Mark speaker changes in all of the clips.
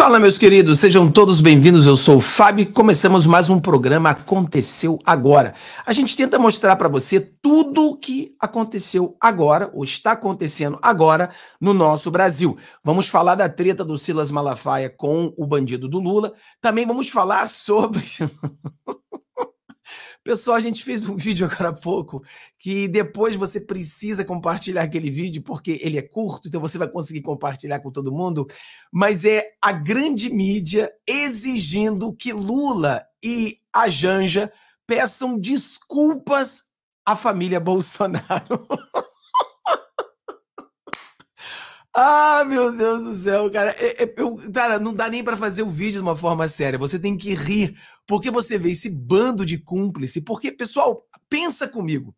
Speaker 1: Fala, meus queridos, sejam todos bem-vindos. Eu sou o Fábio e começamos mais um programa Aconteceu Agora. A gente tenta mostrar para você tudo o que aconteceu agora, ou está acontecendo agora, no nosso Brasil. Vamos falar da treta do Silas Malafaia com o bandido do Lula. Também vamos falar sobre. Pessoal, a gente fez um vídeo agora há pouco que depois você precisa compartilhar aquele vídeo porque ele é curto, então você vai conseguir compartilhar com todo mundo, mas é a grande mídia exigindo que Lula e a Janja peçam desculpas à família Bolsonaro. Ah, meu Deus do céu, cara. É, é, eu, cara, não dá nem para fazer o vídeo de uma forma séria. Você tem que rir, porque você vê esse bando de cúmplice. Porque, pessoal, pensa comigo.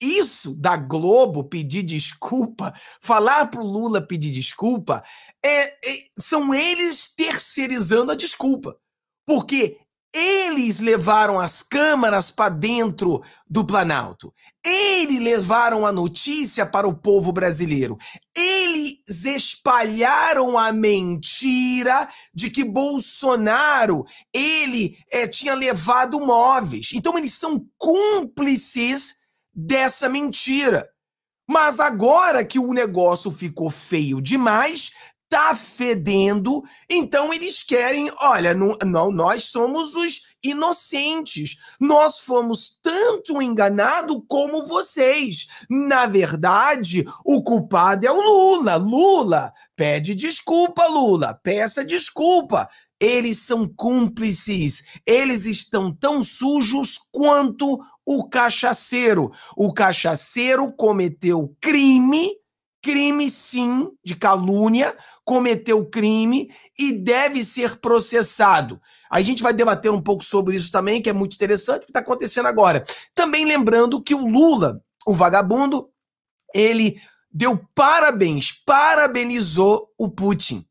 Speaker 1: Isso da Globo pedir desculpa, falar pro Lula pedir desculpa, é, é, são eles terceirizando a desculpa. Porque eles levaram as câmaras para dentro do Planalto. Eles levaram a notícia para o povo brasileiro. Eles espalharam a mentira de que Bolsonaro ele é, tinha levado móveis. Então eles são cúmplices dessa mentira. Mas agora que o negócio ficou feio demais, tá fedendo, então eles querem, olha, não, não, nós somos os inocentes. Nós fomos tanto enganados como vocês. Na verdade, o culpado é o Lula. Lula, pede desculpa, Lula. Peça desculpa. Eles são cúmplices. Eles estão tão sujos quanto o cachaceiro. O cachaceiro cometeu crime crime sim de calúnia, cometeu crime e deve ser processado. A gente vai debater um pouco sobre isso também, que é muito interessante, o que está acontecendo agora. Também lembrando que o Lula, o vagabundo, ele deu parabéns, parabenizou o Putin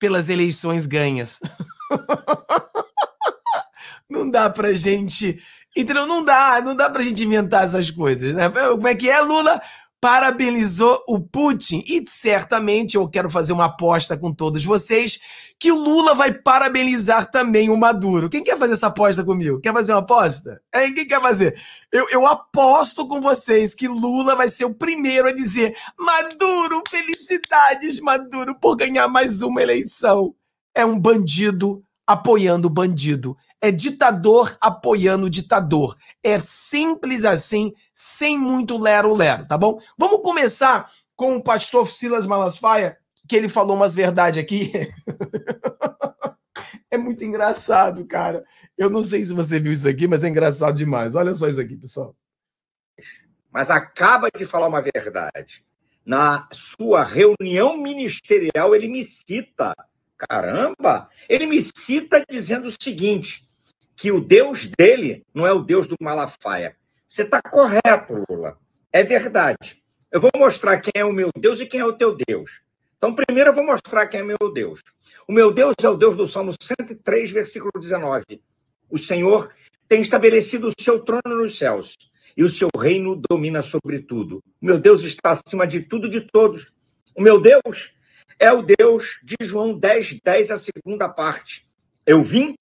Speaker 1: pelas eleições ganhas. Não dá pra gente Entendeu? Não dá, não dá pra gente inventar essas coisas, né? Como é que é, Lula? parabenizou o Putin e certamente eu quero fazer uma aposta com todos vocês que o Lula vai parabenizar também o Maduro. Quem quer fazer essa aposta comigo? Quer fazer uma aposta? É Quem quer fazer? Eu, eu aposto com vocês que Lula vai ser o primeiro a dizer Maduro, felicidades Maduro por ganhar mais uma eleição. É um bandido apoiando o bandido. É ditador apoiando ditador. É simples assim, sem muito lero-lero, tá bom? Vamos começar com o pastor Silas Malasfaia, que ele falou umas verdades aqui. é muito engraçado, cara. Eu não sei se você viu isso aqui, mas é engraçado demais. Olha só isso aqui, pessoal.
Speaker 2: Mas acaba de falar uma verdade. Na sua reunião ministerial, ele me cita. Caramba! Ele me cita dizendo o seguinte: que o Deus dele não é o Deus do Malafaia. Você está correto, Lula. É verdade. Eu vou mostrar quem é o meu Deus e quem é o teu Deus. Então, primeiro eu vou mostrar quem é meu Deus. O meu Deus é o Deus do Salmo 103, versículo 19. O Senhor tem estabelecido o seu trono nos céus e o seu reino domina sobre tudo. O meu Deus está acima de tudo e de todos. O meu Deus é o Deus de João 10, 10, a segunda parte. Eu vim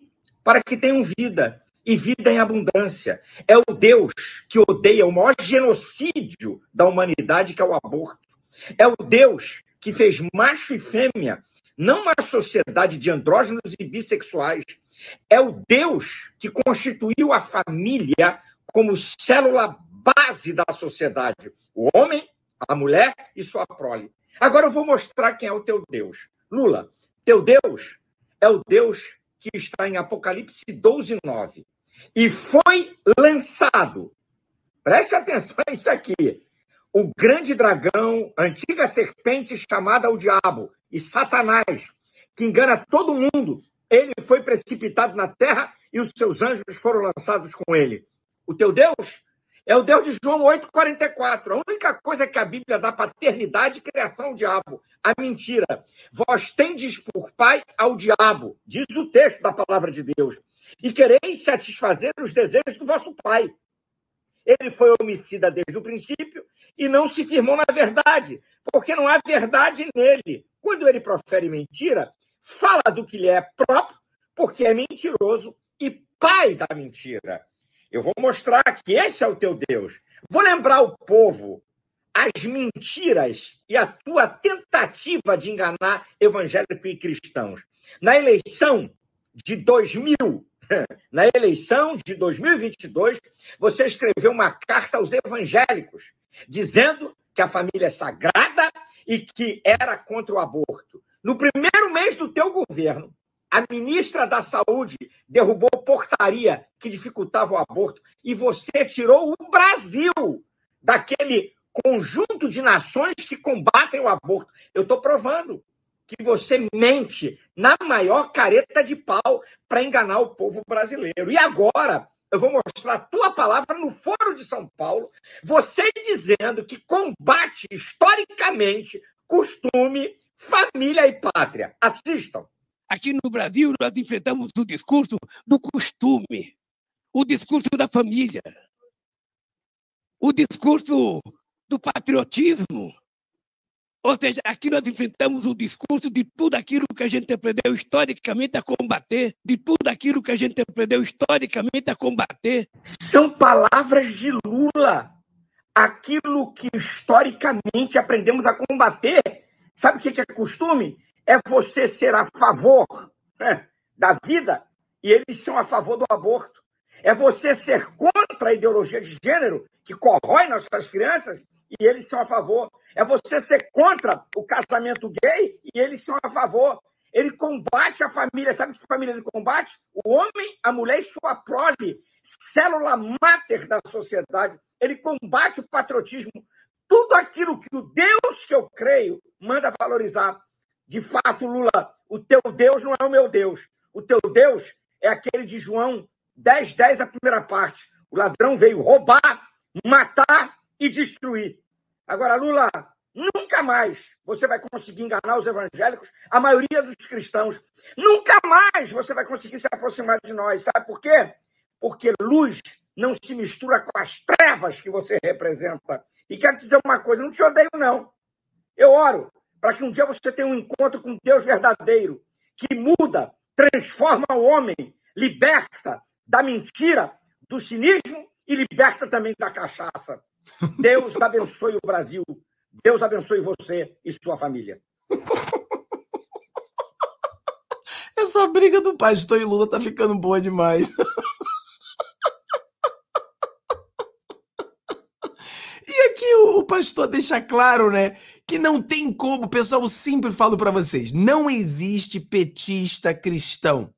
Speaker 2: para que tenham vida e vida em abundância. É o Deus que odeia o maior genocídio da humanidade, que é o aborto. É o Deus que fez macho e fêmea, não uma sociedade de andrógenos e bissexuais. É o Deus que constituiu a família como célula base da sociedade. O homem, a mulher e sua prole. Agora eu vou mostrar quem é o teu Deus. Lula, teu Deus é o Deus que está em Apocalipse 12, 9. E foi lançado, preste atenção a isso aqui, o grande dragão, antiga serpente chamada o diabo e Satanás, que engana todo mundo, ele foi precipitado na terra e os seus anjos foram lançados com ele. O teu Deus é o Deus de João 8,44. A única coisa que a Bíblia dá paternidade e criação ao diabo a mentira. Vós tendes por pai ao diabo, diz o texto da palavra de Deus, e quereis satisfazer os desejos do vosso pai. Ele foi homicida desde o princípio e não se firmou na verdade, porque não há verdade nele. Quando ele profere mentira, fala do que lhe é próprio, porque é mentiroso e pai da mentira. Eu vou mostrar que esse é o teu Deus. Vou lembrar o povo as mentiras e a tua tentativa de enganar evangélicos e cristãos. Na eleição de 2000, na eleição de 2022, você escreveu uma carta aos evangélicos dizendo que a família é sagrada e que era contra o aborto. No primeiro mês do teu governo, a ministra da Saúde derrubou portaria que dificultava o aborto e você tirou o Brasil daquele conjunto de nações que combatem o aborto. Eu estou provando que você mente na maior careta de pau para enganar o povo brasileiro. E agora eu vou mostrar a tua palavra no Foro de São Paulo, você dizendo que combate historicamente costume, família e pátria. Assistam. Aqui no Brasil, nós enfrentamos o discurso do costume, o discurso da família, o discurso do patriotismo. Ou seja, aqui nós enfrentamos o discurso de tudo aquilo que a gente aprendeu historicamente a combater, de tudo aquilo que a gente aprendeu historicamente a combater. São palavras de Lula. Aquilo que historicamente aprendemos a combater. Sabe o que é costume? É você ser a favor né, da vida e eles são a favor do aborto. É você ser contra a ideologia de gênero que corrói nossas crianças e eles são a favor. É você ser contra o casamento gay e eles são a favor. Ele combate a família. Sabe que família ele combate? O homem, a mulher e sua prole, célula máter da sociedade. Ele combate o patriotismo. Tudo aquilo que o Deus que eu creio manda valorizar. De fato, Lula, o teu Deus não é o meu Deus. O teu Deus é aquele de João 10, 10, a primeira parte. O ladrão veio roubar, matar e destruir. Agora, Lula, nunca mais você vai conseguir enganar os evangélicos, a maioria dos cristãos. Nunca mais você vai conseguir se aproximar de nós, sabe por quê? Porque luz não se mistura com as trevas que você representa. E quero te dizer uma coisa, não te odeio, não. Eu oro para que um dia você tenha um encontro com Deus verdadeiro, que muda, transforma o homem, liberta da mentira, do cinismo e liberta também da cachaça. Deus abençoe o Brasil. Deus abençoe você e sua família.
Speaker 1: Essa briga do pastor e Lula tá ficando boa demais. E aqui o pastor deixa claro, né, que não tem como, pessoal, eu sempre falo para vocês, não existe petista cristão.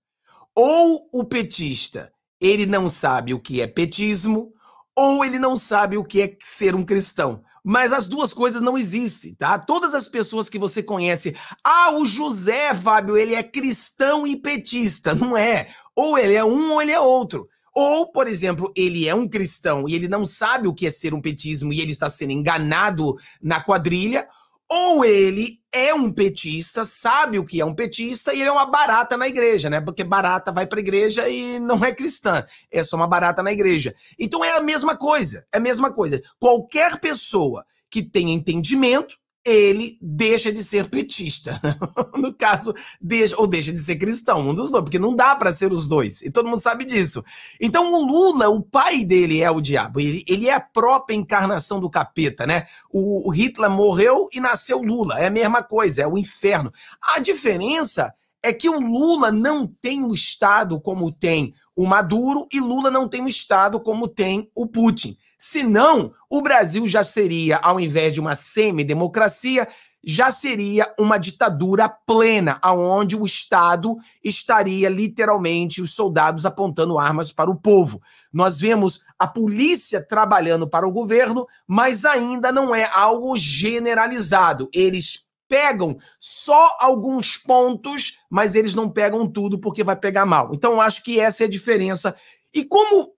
Speaker 1: Ou o petista, ele não sabe o que é petismo, ou ele não sabe o que é ser um cristão. Mas as duas coisas não existem, tá? Todas as pessoas que você conhece, ah, o José, Fábio, ele é cristão e petista, não é? Ou ele é um ou ele é outro. Ou, por exemplo, ele é um cristão e ele não sabe o que é ser um petismo e ele está sendo enganado na quadrilha, ou ele é um petista, sabe o que é um petista, e ele é uma barata na igreja, né? Porque barata vai para a igreja e não é cristã, é só uma barata na igreja. Então é a mesma coisa, é a mesma coisa. Qualquer pessoa que tem entendimento ele deixa de ser petista, no caso, deixa, ou deixa de ser cristão, um dos dois, porque não dá para ser os dois, e todo mundo sabe disso. Então o Lula, o pai dele é o diabo, ele, ele é a própria encarnação do capeta, né? O, o Hitler morreu e nasceu Lula, é a mesma coisa, é o inferno. A diferença é que o Lula não tem o Estado como tem o Maduro e Lula não tem o Estado como tem o Putin. Senão, o Brasil já seria, ao invés de uma semidemocracia, já seria uma ditadura plena, aonde o Estado estaria literalmente os soldados apontando armas para o povo. Nós vemos a polícia trabalhando para o governo, mas ainda não é algo generalizado. Eles pegam só alguns pontos, mas eles não pegam tudo porque vai pegar mal. Então, acho que essa é a diferença. E como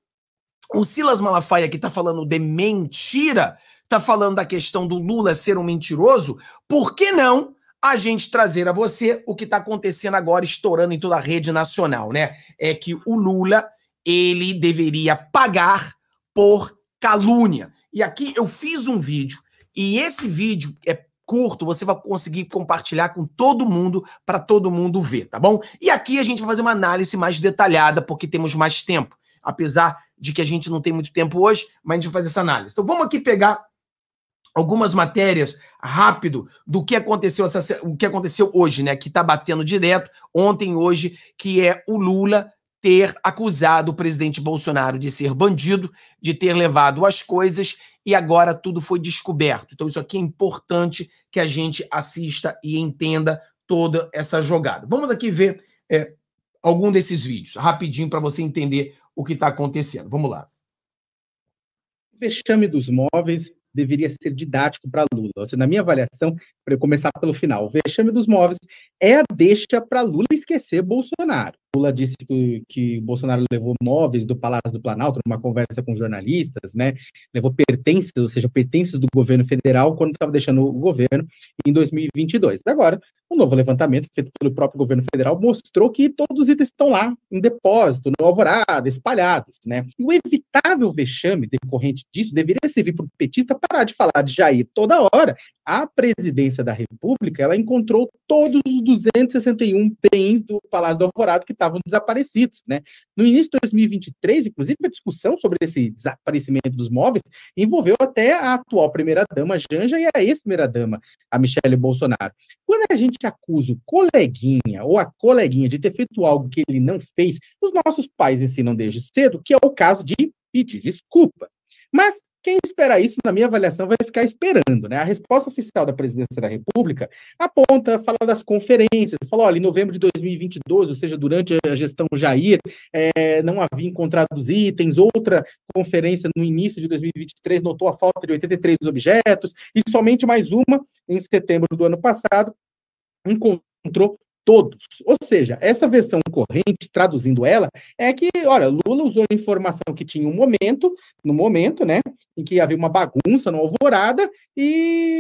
Speaker 1: o Silas Malafaia que está falando de mentira, está falando da questão do Lula ser um mentiroso, por que não a gente trazer a você o que está acontecendo agora, estourando em toda a rede nacional, né? É que o Lula, ele deveria pagar por calúnia. E aqui eu fiz um vídeo, e esse vídeo é curto, você vai conseguir compartilhar com todo mundo para todo mundo ver, tá bom? E aqui a gente vai fazer uma análise mais detalhada porque temos mais tempo, apesar de que a gente não tem muito tempo hoje, mas a gente vai fazer essa análise. Então vamos aqui pegar algumas matérias rápido do que aconteceu essa, o que aconteceu hoje, né? Que está batendo direto ontem hoje, que é o Lula ter acusado o presidente Bolsonaro de ser bandido, de ter levado as coisas e agora tudo foi descoberto. Então isso aqui é importante que a gente assista e entenda toda essa jogada. Vamos aqui ver é, algum desses vídeos rapidinho para você entender o que está acontecendo. Vamos lá.
Speaker 3: O vexame dos móveis deveria ser didático para alunos Assim, na minha avaliação, para começar pelo final, o vexame dos móveis é a deixa para Lula esquecer Bolsonaro. Lula disse que, que Bolsonaro levou móveis do Palácio do Planalto numa conversa com jornalistas, né? Levou pertences, ou seja, pertences do governo federal quando estava deixando o governo em 2022. Agora, um novo levantamento feito pelo próprio governo federal mostrou que todos os itens estão lá em depósito, no alvorada, espalhados, né? E o evitável vexame decorrente disso deveria servir para o petista parar de falar de Jair toda hora agora, a presidência da República, ela encontrou todos os 261 bens do Palácio do Alvorado que estavam desaparecidos, né? No início de 2023, inclusive, a discussão sobre esse desaparecimento dos móveis envolveu até a atual primeira-dama Janja e a ex-primeira-dama, a Michele Bolsonaro. Quando a gente acusa o coleguinha ou a coleguinha de ter feito algo que ele não fez, os nossos pais ensinam desde cedo que é o caso de pedir desculpa. Mas quem espera isso, na minha avaliação, vai ficar esperando, né? A resposta oficial da presidência da República aponta, fala das conferências, fala, olha, em novembro de 2022, ou seja, durante a gestão Jair, é, não havia encontrado os itens, outra conferência no início de 2023 notou a falta de 83 objetos, e somente mais uma, em setembro do ano passado, encontrou todos. Ou seja, essa versão corrente, traduzindo ela, é que, olha, Lula usou a informação que tinha um momento, no momento, né, em que havia uma bagunça, uma alvorada, e,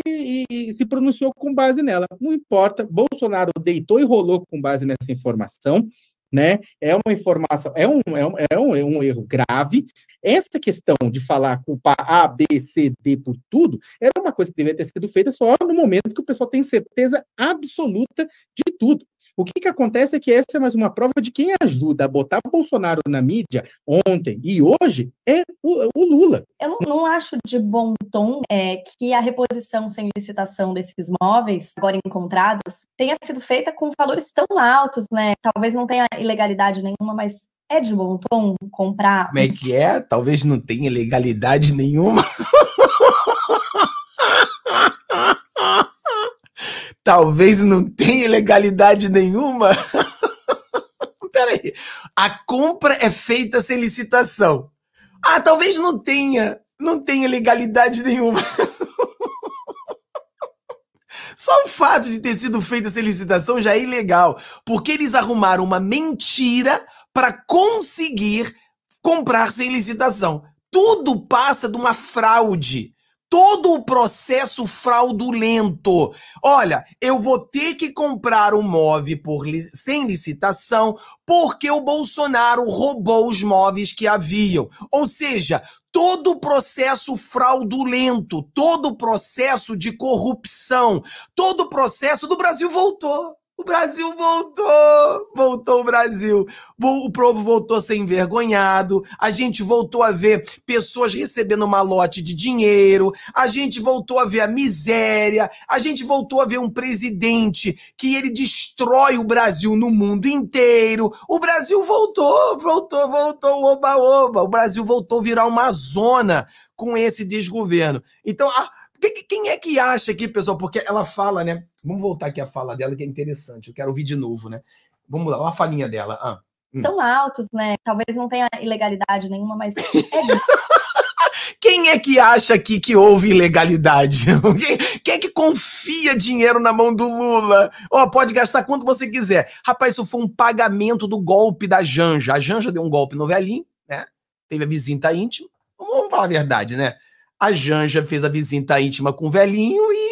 Speaker 3: e se pronunciou com base nela. Não importa, Bolsonaro deitou e rolou com base nessa informação, né? É uma informação, é um, é um, é um, é um erro grave. Essa questão de falar culpar A, B, C, D por tudo era uma coisa que deveria ter sido feita só no momento que o pessoal tem certeza absoluta de tudo. O que, que acontece é que essa é mais uma prova de quem ajuda a botar Bolsonaro na mídia ontem e hoje é
Speaker 4: o, o Lula. Eu não, não, acho de bom tom é, que a reposição sem licitação desses móveis, agora encontrados, tenha sido feita com valores tão altos, né? Talvez não tenha ilegalidade nenhuma, mas é de bom tom comprar. Como é
Speaker 1: que é? Talvez não tenha ilegalidade nenhuma. talvez não tenha ilegalidade nenhuma. Peraí, a compra é feita sem licitação. Ah, talvez não tenha, não tenha legalidade nenhuma. Só o fato de ter sido feita essa licitação já é ilegal, porque eles arrumaram uma mentira para conseguir comprar sem licitação. Tudo passa de uma fraude todo o processo fraudulento. Olha, eu vou ter que comprar um móvel por, sem licitação porque o Bolsonaro roubou os móveis que haviam. Ou seja, todo o processo fraudulento, todo o processo de corrupção, todo o processo do Brasil voltou. O Brasil voltou! Voltou o Brasil. O povo voltou sem envergonhado. A gente voltou a ver pessoas recebendo malote de dinheiro. A gente voltou a ver a miséria. A gente voltou a ver um presidente que ele destrói o Brasil no mundo inteiro. O Brasil voltou, voltou, voltou. Oba, oba. O Brasil voltou a virar uma zona com esse desgoverno. Então, a... quem é que acha aqui, pessoal? Porque ela fala, né? Vamos voltar aqui à fala dela, que é interessante. Eu quero ouvir de novo, né? Vamos lá, olha a falinha dela. Ah, hum. Tão
Speaker 4: altos, né? Talvez não tenha ilegalidade nenhuma, mas. É
Speaker 1: quem é que acha aqui que houve ilegalidade? Quem, quem, é que confia dinheiro na mão do Lula? Ó, oh, pode gastar quanto você quiser. Rapaz, isso foi um pagamento do golpe da Janja. A Janja deu um golpe no velhinho, né? Teve a visita íntima. Vamos falar a verdade, né? A Janja fez a visita íntima com o velhinho e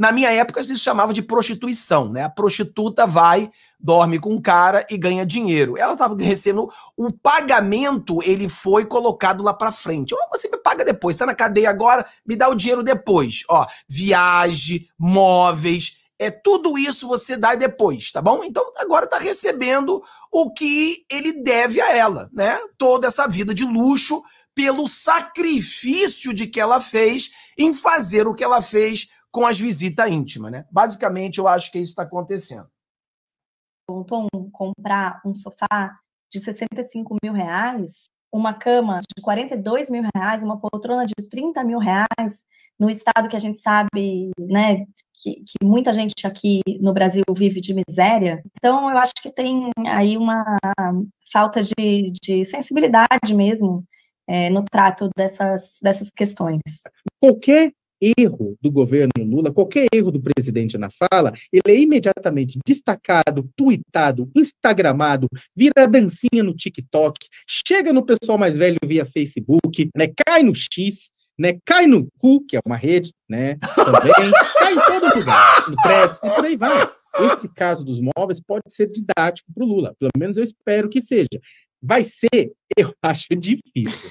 Speaker 1: na minha época, isso se chamava de prostituição, né? A prostituta vai, dorme com o cara e ganha dinheiro. Ela estava recebendo o pagamento, ele foi colocado lá para frente. Oh, você me paga depois, Está na cadeia agora, me dá o dinheiro depois. Ó, viagem, móveis, é tudo isso você dá depois, tá bom? Então agora tá recebendo o que ele deve a ela, né? Toda essa vida de luxo pelo sacrifício de que ela fez em fazer o que ela fez com as visitas íntimas, né? Basicamente, eu acho que é isso está acontecendo.
Speaker 4: Voltou um, comprar um sofá de 65 mil reais, uma cama de 42 mil reais, uma poltrona de 30 mil reais, no estado que a gente sabe, né, que, que, muita gente aqui no Brasil vive de miséria. Então, eu acho que tem aí uma falta de, de sensibilidade mesmo é, no trato dessas, dessas questões.
Speaker 3: que erro do governo Lula, qualquer erro do presidente na fala, ele é imediatamente destacado, tweetado, instagramado, vira dancinha no TikTok, chega no pessoal mais velho via Facebook, né, cai no X, né, cai no cu, que é uma rede, né, também, cai em todo lugar, no crédito, e por aí vai. Esse caso dos móveis pode ser didático para o Lula, pelo menos eu espero que seja. Vai ser, eu acho difícil.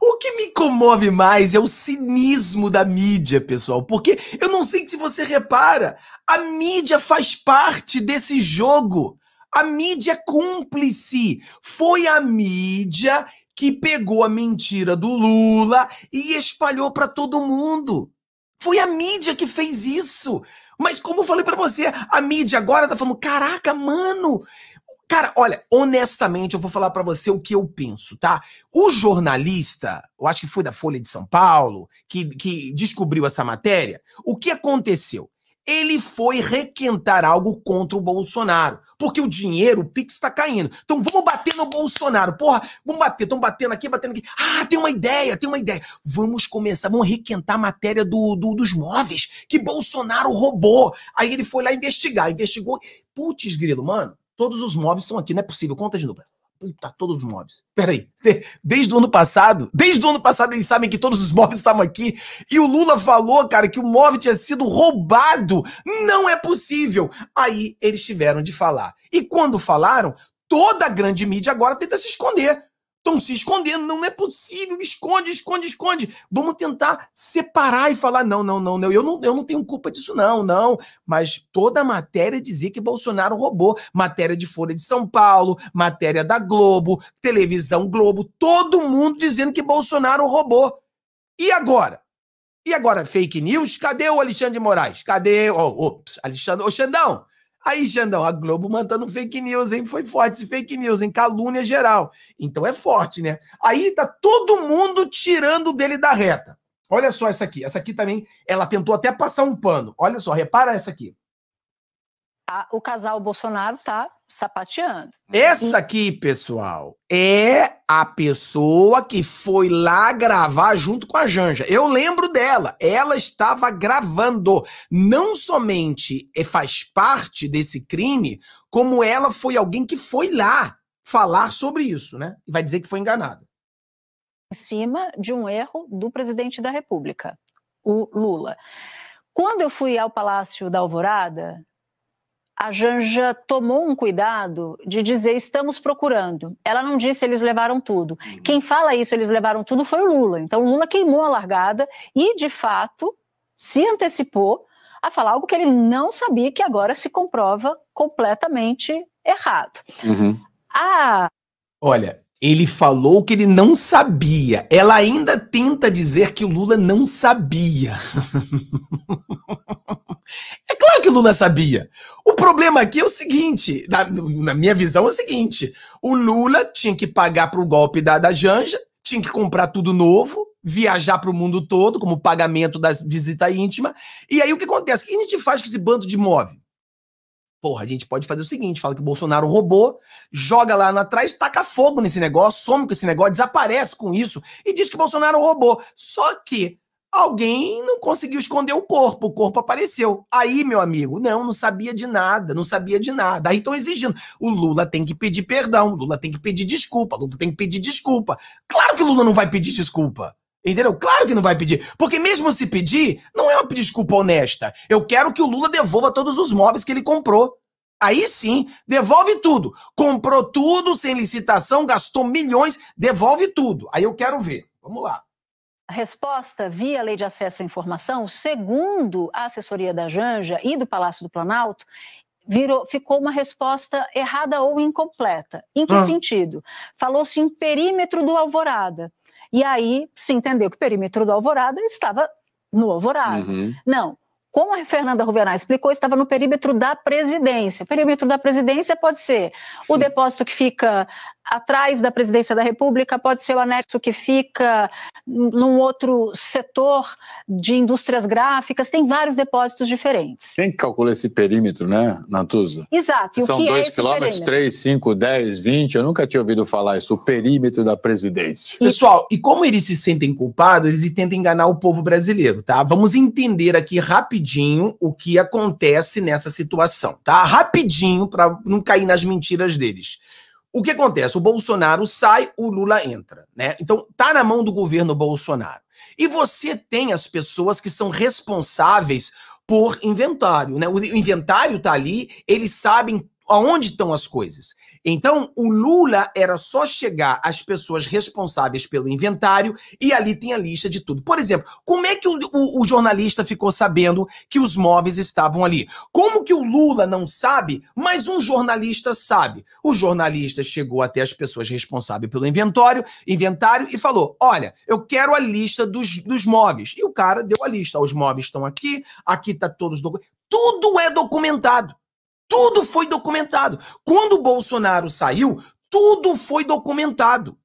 Speaker 1: o que me comove mais é o cinismo da mídia, pessoal. Porque eu não sei se você repara, a mídia faz parte desse jogo. A mídia é cúmplice. Foi a mídia que pegou a mentira do Lula e espalhou para todo mundo. Foi a mídia que fez isso. Mas como eu falei para você, a mídia agora tá falando, caraca, mano, Cara, olha, honestamente, eu vou falar para você o que eu penso, tá? O jornalista, eu acho que foi da Folha de São Paulo, que, que descobriu essa matéria, o que aconteceu? Ele foi requentar algo contra o Bolsonaro. Porque o dinheiro, o Pix está caindo. Então vamos bater no Bolsonaro. Porra, vamos bater. Estão batendo aqui, batendo aqui. Ah, tem uma ideia, tem uma ideia. Vamos começar, vamos requentar a matéria do, do dos móveis que Bolsonaro roubou. Aí ele foi lá investigar, investigou. Putz, grilo, mano Todos os móveis estão aqui, não é possível. Conta de novo. Puta, todos os móveis. Peraí, desde o ano passado, desde o ano passado eles sabem que todos os móveis estavam aqui. E o Lula falou, cara, que o móvel tinha sido roubado. Não é possível. Aí eles tiveram de falar. E quando falaram, toda a grande mídia agora tenta se esconder estão se escondendo. Não, é possível. Esconde, esconde, esconde. Vamos tentar separar e falar: não, não, não, não. Eu não, eu não tenho culpa disso, não, não. Mas toda a matéria dizia que Bolsonaro roubou. Matéria de Folha de São Paulo, matéria da Globo, televisão Globo, todo mundo dizendo que Bolsonaro roubou. E agora? E agora, fake news? Cadê o Alexandre de Moraes? Cadê. Oh, ops, Alexandre. Ô, oh, Xandão! Aí, Xandão, a Globo mandando fake news, hein? Foi forte esse fake news, hein? Calúnia geral. Então é forte, né? Aí tá todo mundo tirando dele da reta. Olha só essa aqui. Essa aqui também, ela tentou até passar um pano. Olha só, repara essa aqui
Speaker 5: a, o casal Bolsonaro está sapateando.
Speaker 1: Essa aqui, pessoal, é a pessoa que foi lá gravar junto com a Janja. Eu lembro dela. Ela estava gravando. Não somente é, faz parte desse crime, como ela foi alguém que foi lá falar sobre isso, né? E vai dizer que foi enganada.
Speaker 5: Em cima de um erro do presidente da República, o Lula. Quando eu fui ao Palácio da Alvorada, a Janja tomou um cuidado de dizer estamos procurando. Ela não disse eles levaram tudo. Uhum. Quem fala isso, eles levaram tudo, foi o Lula. Então o Lula queimou a largada e, de fato, se antecipou a falar algo que ele não sabia que agora se comprova completamente errado.
Speaker 1: Uhum. Ah, Olha, ele falou que ele não sabia. Ela ainda tenta dizer que o Lula não sabia. é claro que o Lula sabia. O problema aqui é o seguinte, na, na minha visão é o seguinte, o Lula tinha que pagar para o golpe da, da Janja, tinha que comprar tudo novo, viajar para o mundo todo como pagamento da visita íntima. E aí o que acontece? O que a gente faz com esse bando de move? Porra, a gente pode fazer o seguinte: fala que o Bolsonaro roubou, joga lá na trás, taca fogo nesse negócio, some com esse negócio, desaparece com isso e diz que o Bolsonaro roubou. Só que alguém não conseguiu esconder o corpo, o corpo apareceu. Aí, meu amigo, não, não sabia de nada, não sabia de nada. Aí estão exigindo. O Lula tem que pedir perdão, o Lula tem que pedir desculpa, o Lula tem que pedir desculpa. Claro que o Lula não vai pedir desculpa. Entendeu? Claro que não vai pedir. Porque mesmo se pedir, não é uma desculpa honesta. Eu quero que o Lula devolva todos os móveis que ele comprou. Aí sim, devolve tudo. Comprou tudo sem licitação, gastou milhões, devolve tudo. Aí eu quero ver.
Speaker 5: Vamos lá resposta via lei de acesso à informação, segundo a assessoria da Janja e do Palácio do Planalto, virou, ficou uma resposta errada ou incompleta. Em que ah. sentido? Falou-se em perímetro do Alvorada. E aí se entendeu que o perímetro do Alvorada estava no Alvorada. Uhum. Não. Como a Fernanda Ruvenar explicou, estava no perímetro da presidência. O perímetro da presidência pode ser o depósito que fica atrás da presidência da República, pode ser o anexo que fica num outro setor de indústrias gráficas, tem vários depósitos diferentes.
Speaker 3: Quem calcula esse perímetro, né, Natuza?
Speaker 5: Exato. São 2 é quilômetros,
Speaker 3: 3, 5, 10, 20, eu nunca tinha ouvido falar isso, o perímetro da presidência. Pessoal,
Speaker 1: e como eles se sentem culpados, eles tentam enganar o povo brasileiro, tá? Vamos entender aqui rapidinho o que acontece nessa situação, tá? Rapidinho, para não cair nas mentiras deles. O que acontece? O Bolsonaro sai, o Lula entra, né? Então tá na mão do governo Bolsonaro. E você tem as pessoas que são responsáveis por inventário, né? O inventário tá ali, eles sabem aonde estão as coisas. Então, o Lula era só chegar às pessoas responsáveis pelo inventário e ali tem a lista de tudo. Por exemplo, como é que o, o, o, jornalista ficou sabendo que os móveis estavam ali? Como que o Lula não sabe, mas um jornalista sabe? O jornalista chegou até as pessoas responsáveis pelo inventório, inventário e falou: Olha, eu quero a lista dos, dos móveis. E o cara deu a lista. Os móveis estão aqui, aqui está todos os documentos. Tudo é documentado. Tudo foi documentado. Quando o Bolsonaro saiu, tudo foi documentado.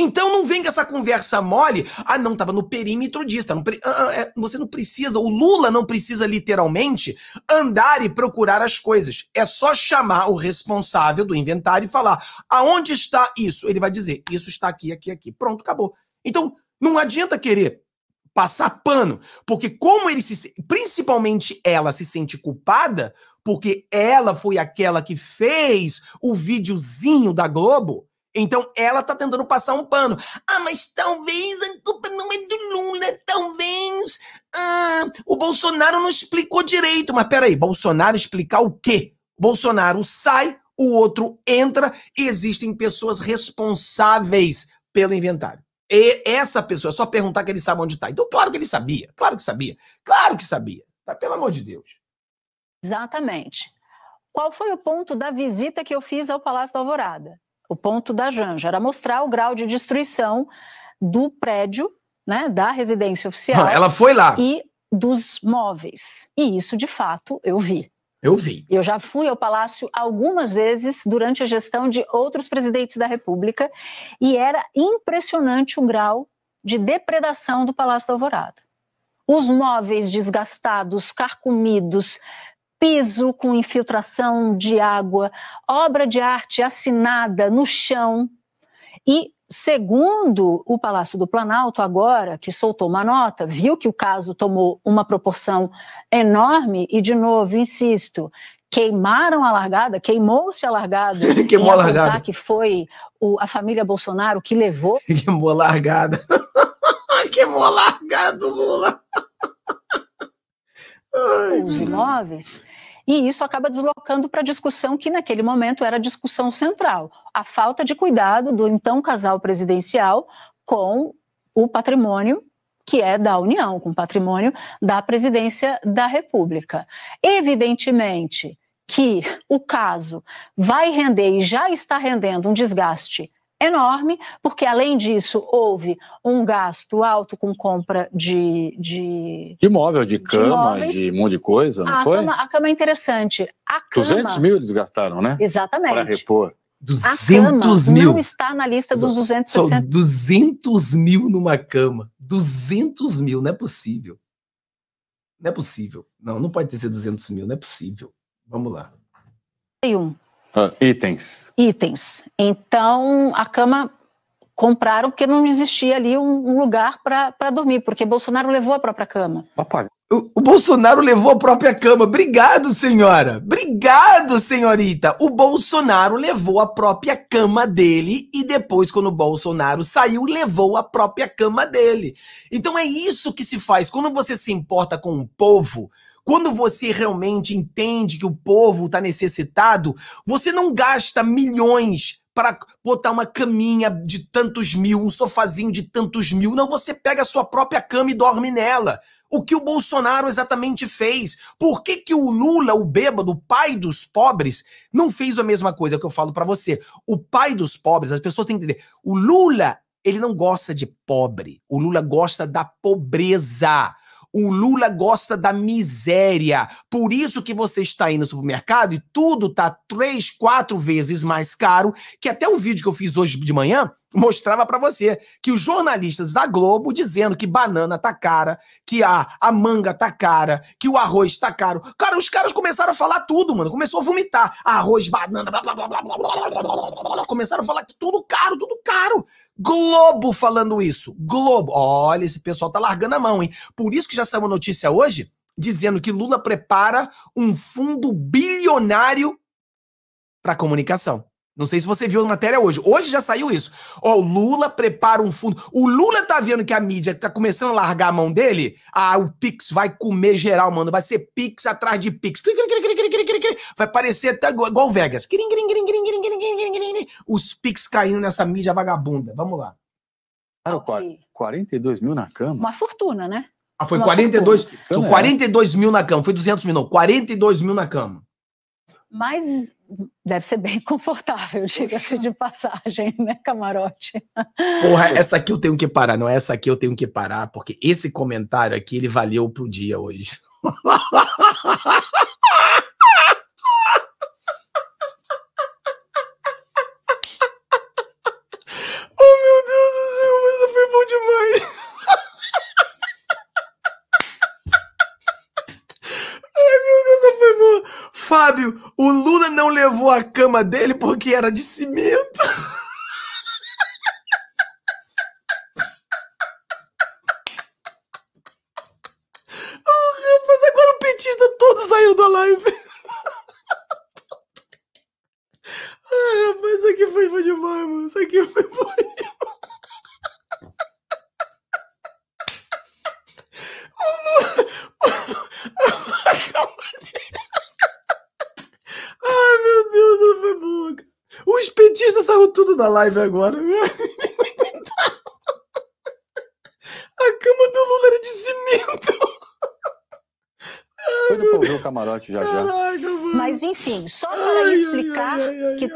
Speaker 1: Então não vem com essa conversa mole. Ah, não, estava no perímetro disso. Tá ah, ah, é, você não precisa, o Lula não precisa literalmente andar e procurar as coisas. É só chamar o responsável do inventário e falar: aonde está isso? Ele vai dizer: isso está aqui, aqui, aqui. Pronto, acabou. Então não adianta querer passar pano, porque como ele se, principalmente ela se sente culpada, porque ela foi aquela que fez o videozinho da Globo. Então ela tá tentando passar um pano. Ah, mas talvez a culpa não é do Lula, talvez. Ah, o Bolsonaro não explicou direito. Mas peraí, Bolsonaro explicar o quê? Bolsonaro sai, o outro entra e existem pessoas responsáveis pelo inventário. E essa pessoa, é só perguntar que ele sabe onde tá. Então, claro que ele sabia, claro que sabia, claro que sabia. Mas tá, Pelo amor de Deus.
Speaker 5: Exatamente. Qual foi o ponto da visita que eu fiz ao Palácio da Alvorada? O ponto da Janja era mostrar o grau de destruição do prédio, né, da residência oficial. Ah, ela foi lá. E dos móveis. E isso, de fato, eu vi. Eu vi. Eu já fui ao palácio algumas vezes durante a gestão de outros presidentes da República e era impressionante o grau de depredação do Palácio da Alvorada. Os móveis desgastados, carcomidos, piso com infiltração de água, obra de arte assinada no chão. E, segundo o Palácio do Planalto, agora que soltou uma nota, viu que o caso tomou uma proporção enorme, e, de novo, insisto, queimaram a largada, queimou-se a largada. Queimou a largada. Que foi o, a família Bolsonaro que levou.
Speaker 1: Queimou a largada.
Speaker 5: Queimou a largada, Lula. os imóveis e isso acaba deslocando para a discussão que naquele momento era a discussão central, a falta de cuidado do então casal presidencial com o patrimônio que é da União, com o patrimônio da presidência da República. Evidentemente que o caso vai render e já está rendendo um desgaste enorme, porque além disso houve um gasto alto com compra de. De,
Speaker 3: de imóvel, de, de cama, de um monte de coisa, não a foi? Cama,
Speaker 5: a cama é interessante. A cama, 200 mil
Speaker 1: eles gastaram,
Speaker 3: né?
Speaker 5: Exatamente. Para repor. 200 mil. Não está na lista dos 260. São
Speaker 1: 200 mil numa cama. 200 mil, não é possível. Não é possível. Não, não pode ter sido 200 mil, não é possível. Vamos lá. 31. Uh, itens.
Speaker 5: Itens. Então, a cama compraram porque não existia ali um lugar para dormir, porque Bolsonaro levou a própria cama.
Speaker 1: Apaga. o, Bolsonaro levou a própria cama. Obrigado, senhora. Obrigado, senhorita. O Bolsonaro levou a própria cama dele e depois, quando o Bolsonaro saiu, levou a própria cama dele. Então é isso que se faz. Quando você se importa com o povo, quando você realmente entende que o povo está necessitado, você não gasta milhões para botar uma caminha de tantos mil, um sofazinho de tantos mil. Não, você pega a sua própria cama e dorme nela. O que o Bolsonaro exatamente fez? Por que, que o Lula, o bêbado, o pai dos pobres, não fez a mesma coisa é que eu falo para você? O pai dos pobres, as pessoas têm que entender. O Lula, ele não gosta de pobre. O Lula gosta da pobreza. O Lula gosta da miséria. Por isso que você está aí no supermercado e tudo tá três, quatro vezes mais caro, que até o vídeo que eu fiz hoje de manhã mostrava para você que os jornalistas da Globo dizendo que banana tá cara, que a, a manga tá cara, que o arroz tá caro. Cara, os caras começaram a falar tudo, mano. Começou a vomitar. Arroz, banana, blá blá blá blá blá blá blá blá blá. Começaram a falar que tudo caro, tudo caro. Globo falando isso. Globo. Olha, esse pessoal tá largando a mão, hein? Por isso que já saiu uma notícia hoje dizendo que Lula prepara um fundo bilionário para comunicação. Não sei se você viu a matéria hoje. Hoje já saiu isso. Ó, o Lula prepara um fundo. O Lula tá vendo que a mídia tá começando a largar a mão dele. Ah, o Pix vai comer geral, mano. Vai ser Pix atrás de Pix. Vai parecer até igual Vegas. Os Pix caindo nessa mídia vagabunda. Vamos lá.
Speaker 6: Cara, 42 mil
Speaker 1: na cama? Uma
Speaker 5: fortuna, né? Ah, foi Uma 42, fortuna.
Speaker 1: 42 mil na cama. Foi 200 mil, não. 42 mil na cama.
Speaker 5: Mas deve ser bem confortável, diga-se de passagem, né, camarote?
Speaker 1: Porra, essa aqui eu tenho que parar, não é essa aqui eu tenho que parar, porque esse comentário aqui, ele valeu pro dia hoje. Fábio, o Lula não levou a cama dele porque era de cimento. da live agora.
Speaker 5: A cama do Lula era de cimento.
Speaker 3: Foi do o camarote
Speaker 5: já já. Mas enfim, só para ai, explicar ai, ai, que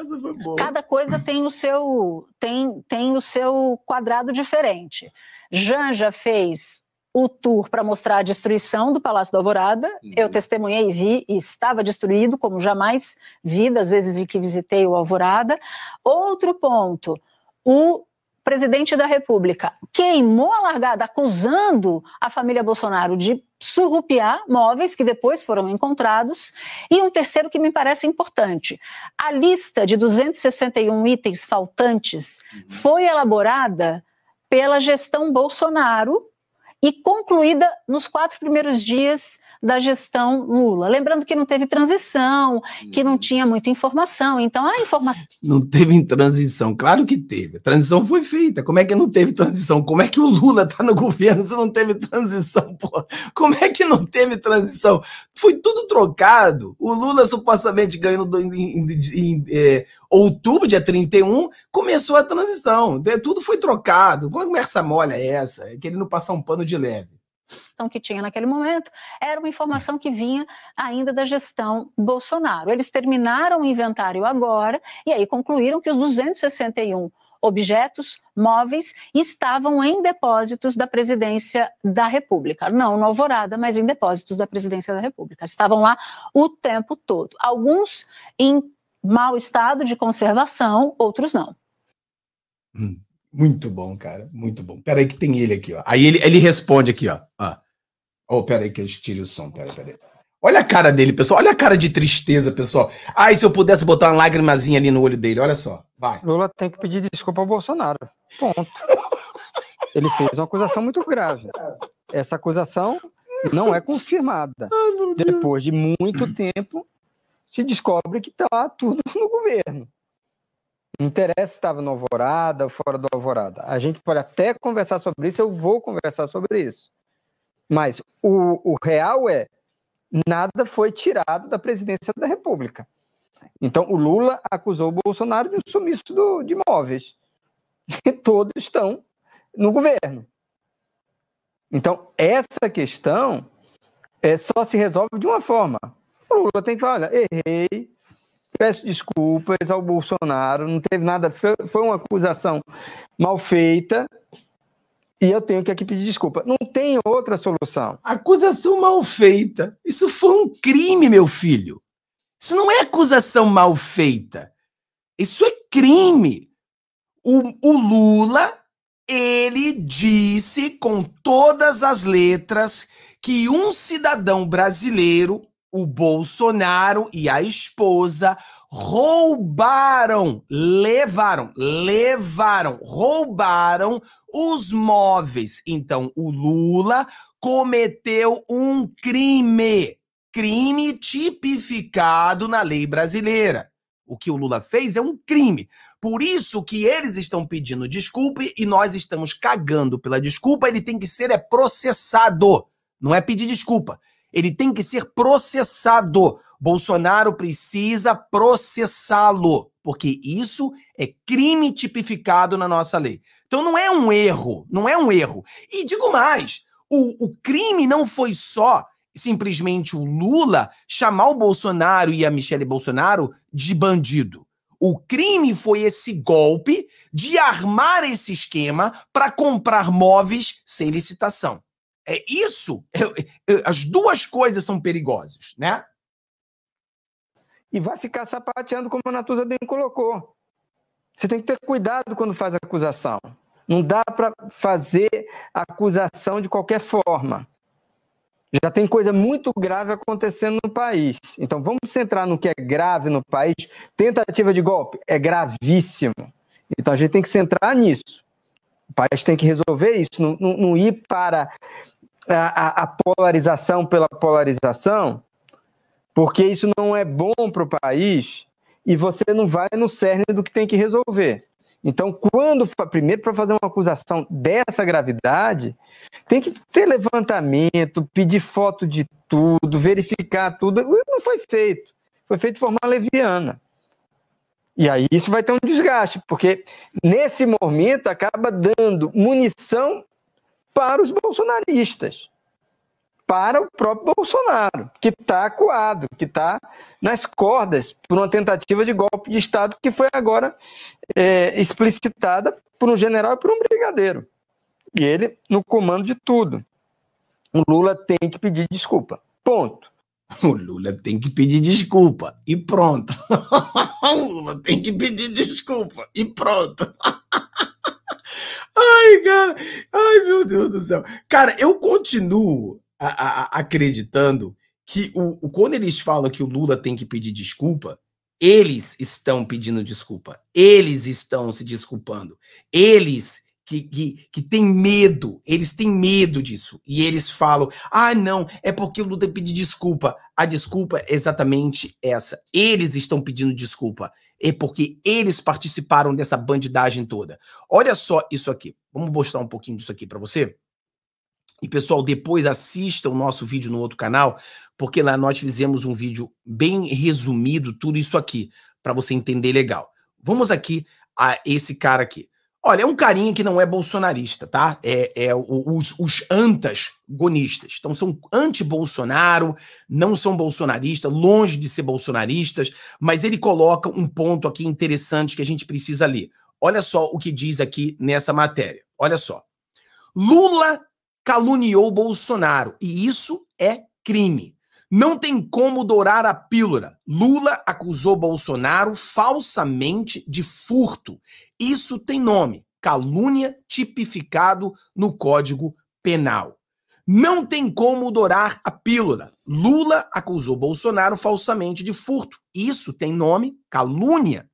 Speaker 5: cada coisa tem o seu tem tem o seu quadrado diferente. Janja fez o tour para mostrar a destruição do Palácio da Alvorada. Uhum. Eu testemunhei e vi e estava destruído, como jamais vi das vezes em que visitei o Alvorada. Outro ponto, o presidente da República queimou a largada acusando a família Bolsonaro de surrupiar móveis que depois foram encontrados. E um terceiro que me parece importante: a lista de 261 itens faltantes uhum. foi elaborada pela gestão Bolsonaro e concluída nos quatro primeiros dias da gestão Lula. Lembrando que não teve transição, que não uhum. tinha muita informação, então a informação.
Speaker 1: Não teve transição, claro que teve. A transição foi feita. Como é que não teve transição? Como é que o Lula está no governo se não teve transição? Como é que não teve transição? Foi tudo trocado. O Lula supostamente ganhou em, em, em, em é, outubro, dia 31, começou a transição. Tudo foi trocado. Qual conversa mole é essa? É querendo passar um pano de leve.
Speaker 5: Então, Que tinha naquele momento era uma informação que vinha ainda da gestão Bolsonaro. Eles terminaram o inventário agora e aí concluíram que os 261 objetos móveis estavam em depósitos da presidência da República. Não na Alvorada, mas em depósitos da presidência da República. Estavam lá o tempo todo. Alguns em mau estado de conservação, outros não
Speaker 1: muito bom, cara. Muito bom. Peraí que tem ele aqui, ó. Aí ele, ele responde aqui, ó. ó. Ah. Oh, peraí que eu tire o som, peraí, peraí. Olha a cara dele, pessoal. Olha a cara de tristeza, pessoal. Ai, se eu pudesse botar uma lagrimazinha ali no olho dele, olha só.
Speaker 6: Vai. Lula tem que pedir desculpa ao Bolsonaro. Ponto. Ele fez uma acusação muito grave. Essa acusação não é confirmada. Depois de muito tempo, se descobre que está tudo no governo. Não interessa se estava no Alvorada ou fora do Alvorada. A gente pode até conversar sobre isso, eu vou conversar sobre isso. Mas o, o real é: nada foi tirado da presidência da República. Então, o Lula acusou o Bolsonaro de um sumiço do, de imóveis. E todos estão no governo. Então, essa questão é, só se resolve de uma forma. O Lula tem que falar: olha, errei, peço desculpas ao Bolsonaro, não teve nada, foi, uma acusação mal feita, e eu tenho que aqui pedir desculpa. Não tem outra solução. Acusação mal feita. Isso foi um crime, meu
Speaker 1: filho. Isso não é acusação mal feita. Isso é crime. O, o Lula, ele disse com todas as letras que um cidadão brasileiro o Bolsonaro e a esposa roubaram, levaram, levaram, roubaram os móveis. Então, o Lula cometeu um crime, crime tipificado na lei brasileira. O que o Lula fez é um crime. Por isso que eles estão pedindo desculpa e nós estamos cagando pela desculpa. Ele tem que ser é processado, não é pedir desculpa. Ele tem que ser processado. Bolsonaro precisa processá-lo, porque isso é crime tipificado na nossa lei. Então não é um erro, não é um erro. E digo mais, o, o crime não foi só simplesmente o Lula chamar o Bolsonaro e a Michele Bolsonaro de bandido. O crime foi esse golpe de armar esse esquema para comprar móveis sem licitação. É isso, é, é, as duas coisas são perigosas, né?
Speaker 6: E vai ficar sapateando, como a Natuza bem colocou. Você tem que ter cuidado quando faz acusação. Não dá para fazer acusação de qualquer forma. Já tem coisa muito grave acontecendo no país. Então vamos centrar no que é grave no país. Tentativa de golpe é gravíssimo. Então a gente tem que centrar nisso país tem que resolver isso, não, não, não ir para a, a, polarização pela polarização, porque isso não é bom para o país e você não vai no cerne do que tem que resolver. Então, quando primeiro para fazer uma acusação dessa gravidade, tem que ter levantamento, pedir foto de tudo, verificar tudo. Não foi feito. Foi feito de forma leviana. E aí isso vai ter um desgaste, porque nesse momento acaba dando munição para os bolsonaristas, para o próprio Bolsonaro, que está acuado, que está nas cordas por uma tentativa de golpe de Estado que foi agora é, explicitada por um general e por um brigadeiro. E ele no comando de tudo. O Lula tem que pedir desculpa. Ponto. O Lula tem
Speaker 1: que pedir desculpa e pronto. o Lula tem que pedir desculpa e pronto. ai, cara. Ai, meu Deus do céu. Cara, eu continuo a, a, acreditando que o, quando eles falam que o Lula tem que pedir desculpa, eles estão pedindo desculpa. Eles estão se desculpando. Eles que, que, que tem medo, eles têm medo disso. E eles falam: ah, não, é porque o Lula pediu desculpa. A desculpa é exatamente essa. Eles estão pedindo desculpa. É porque eles participaram dessa bandidagem toda. Olha só isso aqui. Vamos mostrar um pouquinho disso aqui para você. E pessoal, depois assista o nosso vídeo no outro canal, porque lá nós fizemos um vídeo bem resumido, tudo isso aqui, para você entender legal. Vamos aqui a esse cara aqui. Olha, é um carinha que não é bolsonarista, tá? É, é os, os Então são anti-Bolsonaro, não são bolsonaristas, longe de ser bolsonaristas, mas ele coloca um ponto aqui interessante que a gente precisa ler. Olha só o que diz aqui nessa matéria. Olha só. Lula caluniou Bolsonaro e isso é crime. Não tem como dourar a pílula. Lula acusou Bolsonaro falsamente de furto. Isso tem nome: calúnia tipificado no Código Penal. Não tem como dourar a pílula. Lula acusou Bolsonaro falsamente de furto. Isso tem nome: calúnia.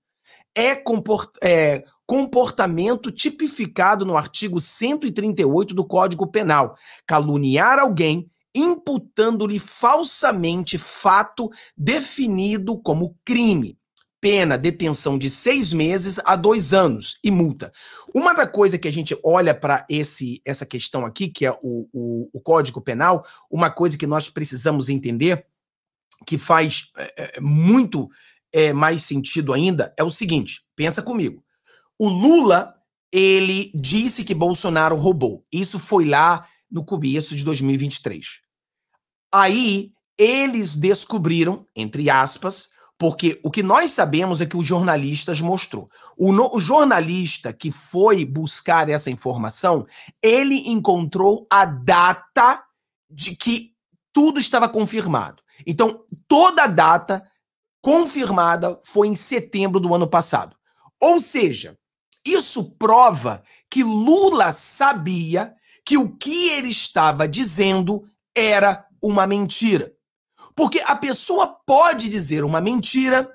Speaker 1: É, comport é comportamento tipificado no artigo 138 do Código Penal. Caluniar alguém imputando-lhe falsamente fato definido como crime. Pena, detenção de seis meses a dois anos e multa. Uma da coisa que a gente olha para essa questão aqui, que é o, o, o Código Penal, uma coisa que nós precisamos entender, que faz é, é, muito é, mais sentido ainda, é o seguinte: pensa comigo. O Lula, ele disse que Bolsonaro roubou. Isso foi lá no começo de 2023. Aí eles descobriram, entre aspas, porque o que nós sabemos é que os jornalistas mostrou. O, no, o, jornalista que foi buscar essa informação, ele encontrou a data de que tudo estava confirmado. Então, toda a data confirmada foi em setembro do ano passado. Ou seja, isso prova que Lula sabia que o que ele estava dizendo era uma mentira. Porque a pessoa pode dizer uma mentira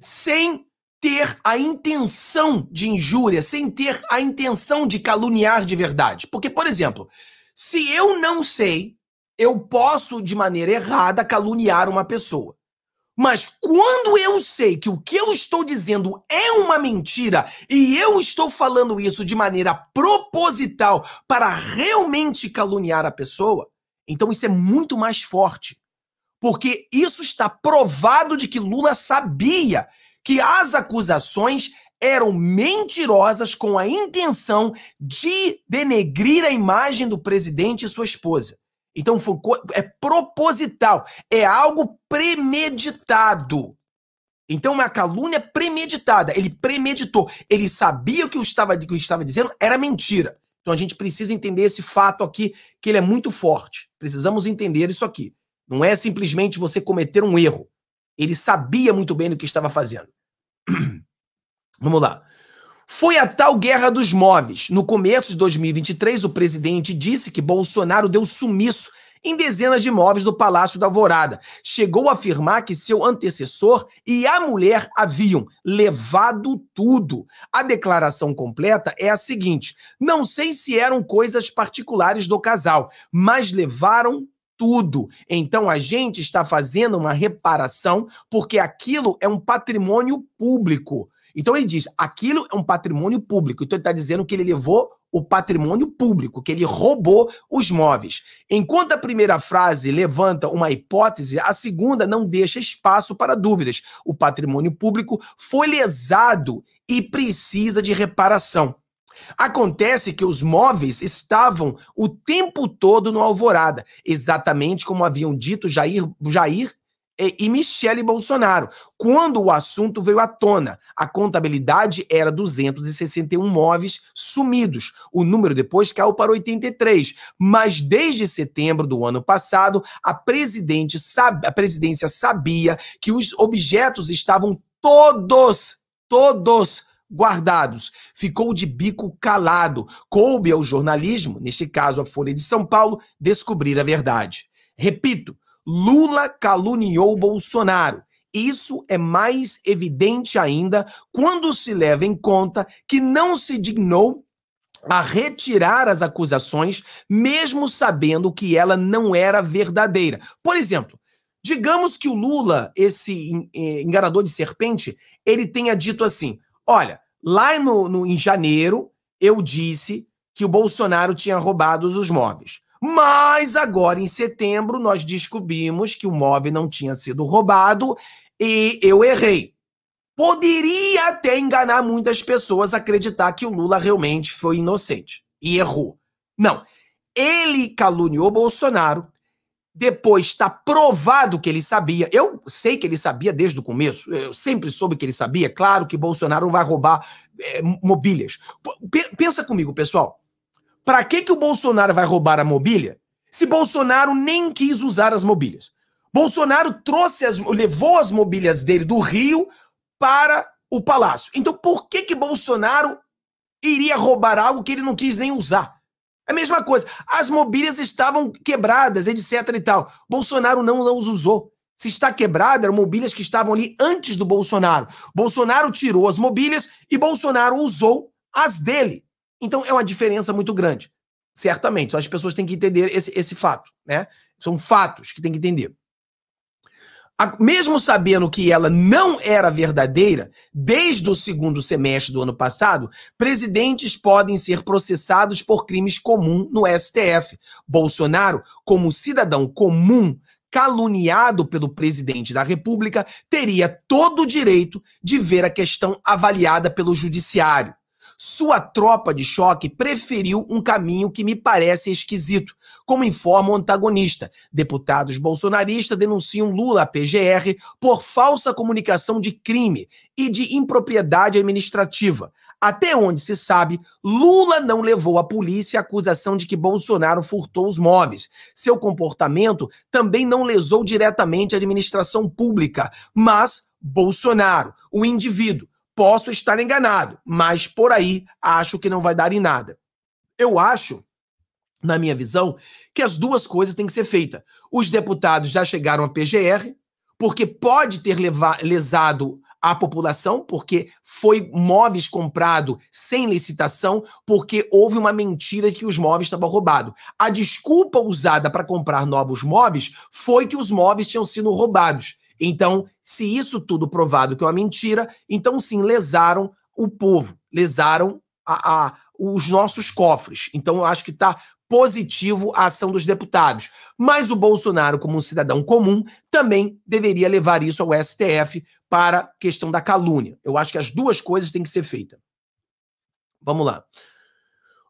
Speaker 1: sem ter a intenção de injúria, sem ter a intenção de caluniar de verdade. Porque, por exemplo, se eu não sei, eu posso, de maneira errada, caluniar uma pessoa. Mas quando eu sei que o que eu estou dizendo é uma mentira e eu estou falando isso de maneira proposital para realmente caluniar a pessoa, então isso é muito mais forte. Porque isso está provado de que Lula sabia que as acusações eram mentirosas com a intenção de denegrir a imagem do presidente e sua esposa. Então, Foucault é proposital, é algo premeditado. Então, uma calúnia premeditada. Ele premeditou. Ele sabia que o estava, que estava dizendo era mentira. Então, a gente precisa entender esse fato aqui, que ele é muito forte. Precisamos entender isso aqui. Não é simplesmente você cometer um erro. Ele sabia muito bem o que estava fazendo. Vamos lá. Foi a tal guerra dos móveis. No começo de 2023, o presidente disse que Bolsonaro deu sumiço em dezenas de móveis do Palácio da Alvorada. Chegou a afirmar que seu antecessor e a mulher haviam levado tudo. A declaração completa é a seguinte: não sei se eram coisas particulares do casal, mas levaram tudo. Então a gente está fazendo uma reparação porque aquilo é um patrimônio público. Então ele diz: aquilo é um patrimônio público. Então ele está dizendo que ele levou o patrimônio público, que ele roubou os móveis. Enquanto a primeira frase levanta uma hipótese, a segunda não deixa espaço para dúvidas. O patrimônio público foi lesado e precisa de reparação. Acontece que os móveis estavam o tempo todo no Alvorada, exatamente como haviam dito Jair, Jair e Michele Bolsonaro, quando o assunto veio à tona. A contabilidade era 261 móveis sumidos. O número depois caiu para 83. Mas desde setembro do ano passado, a, presidente a presidência sabia que os objetos estavam todos, todos guardados. Ficou de bico calado. Coube ao jornalismo, neste caso a Folha de São Paulo, descobrir a verdade. Repito, Lula caluniou Bolsonaro. Isso é mais evidente ainda quando se leva em conta que não se dignou a retirar as acusações, mesmo sabendo que ela não era verdadeira. Por exemplo, digamos que o Lula, esse eh, enganador de serpente, ele tenha dito assim: olha, lá no, no em janeiro eu disse que o Bolsonaro tinha roubado os móveis. Mas agora, em setembro, nós descobrimos que o móvel não tinha sido roubado e eu errei. Poderia até enganar muitas pessoas acreditar que o Lula realmente foi inocente e errou. Não. Ele caluniou Bolsonaro, depois está provado que ele sabia. Eu sei que ele sabia desde o começo. Eu sempre soube que ele sabia. Claro que Bolsonaro vai roubar é, mobílias. P pensa comigo, pessoal. Para que, que o Bolsonaro vai roubar a mobília se Bolsonaro nem quis usar as mobílias? Bolsonaro trouxe as, levou as mobílias dele do Rio para o palácio. Então por que que Bolsonaro iria roubar algo que ele não quis nem usar? É a mesma coisa. As mobílias estavam quebradas, etc e tal. Bolsonaro não as usou. Se está quebrada, eram mobílias que estavam ali antes do Bolsonaro. Bolsonaro tirou as mobílias e Bolsonaro usou as dele. Então é uma diferença muito grande, certamente. as pessoas têm que entender esse, esse fato, né? São fatos que têm que entender. A, mesmo sabendo que ela não era verdadeira, desde o segundo semestre do ano passado, presidentes podem ser processados por crimes comuns no STF. Bolsonaro, como cidadão comum, caluniado pelo presidente da República, teria todo o direito de ver a questão avaliada pelo judiciário. Sua tropa de choque preferiu um caminho que me parece esquisito, como informa o antagonista. Deputados bolsonaristas denunciam Lula à PGR por falsa comunicação de crime e de impropriedade administrativa. Até onde se sabe, Lula não levou à polícia a acusação de que Bolsonaro furtou os móveis. Seu comportamento também não lesou diretamente a administração pública, mas Bolsonaro, o indivíduo, Posso estar enganado, mas por aí acho que não vai dar em nada. Eu acho, na minha visão, que as duas coisas têm que ser feitas. Os deputados já chegaram à PGR, porque pode ter lesado a população, porque foi móveis comprado sem licitação, porque houve uma mentira de que os móveis estavam roubados. A desculpa usada para comprar novos móveis foi que os móveis tinham sido roubados. Então, se isso tudo provado que é uma mentira, então sim, lesaram o povo, lesaram a, a, os nossos cofres. Então, eu acho que está positivo a ação dos deputados. Mas o Bolsonaro, como um cidadão comum, também deveria levar isso ao STF para a questão da calúnia. Eu acho que as duas coisas têm que ser feitas. Vamos lá.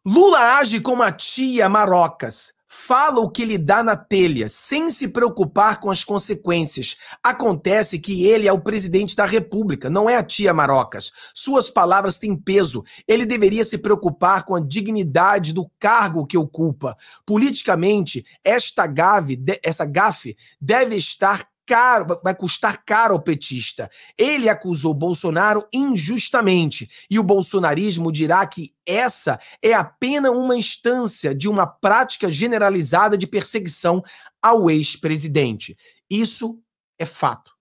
Speaker 1: Lula age como a tia Marocas fala o que lhe dá na telha, sem se preocupar com as consequências. Acontece que ele é o presidente da República, não é a tia Marocas. Suas palavras têm peso. Ele deveria se preocupar com a dignidade do cargo que ocupa. Politicamente, esta gafe, essa gafe deve estar caro, vai custar caro ao petista. Ele acusou Bolsonaro injustamente e o bolsonarismo dirá que essa é apenas uma instância de uma prática generalizada de perseguição ao ex-presidente. Isso é fato.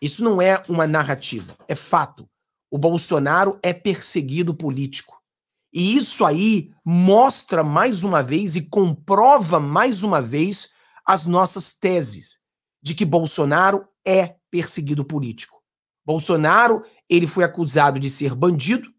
Speaker 1: Isso não é uma narrativa, é fato. O Bolsonaro é perseguido político. E isso aí mostra mais uma vez e comprova mais uma vez as nossas teses de que Bolsonaro é perseguido político. Bolsonaro, ele foi acusado de ser bandido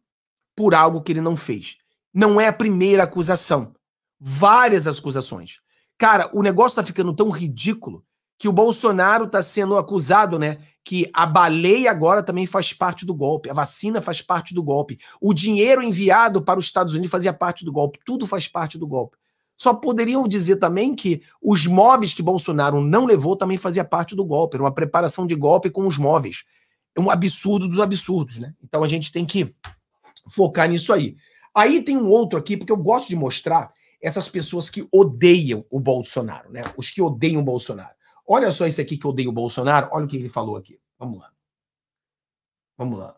Speaker 1: por algo que ele não fez. Não é a primeira acusação. Várias acusações. Cara, o negócio tá ficando tão ridículo que o Bolsonaro tá sendo acusado, né, que a baleia agora também faz parte do golpe, a vacina faz parte do golpe, o dinheiro enviado para os Estados Unidos fazia parte do golpe, tudo faz parte do golpe. Só poderiam dizer também que os móveis que Bolsonaro não levou também fazia parte do golpe, era uma preparação de golpe com os móveis. É um absurdo dos absurdos, né? Então a gente tem que focar nisso aí. Aí tem um outro aqui, porque eu gosto de mostrar essas pessoas que odeiam o Bolsonaro, né? Os que odeiam o Bolsonaro. Olha só esse aqui que odeia o Bolsonaro, olha o que ele falou aqui. Vamos lá. Vamos lá.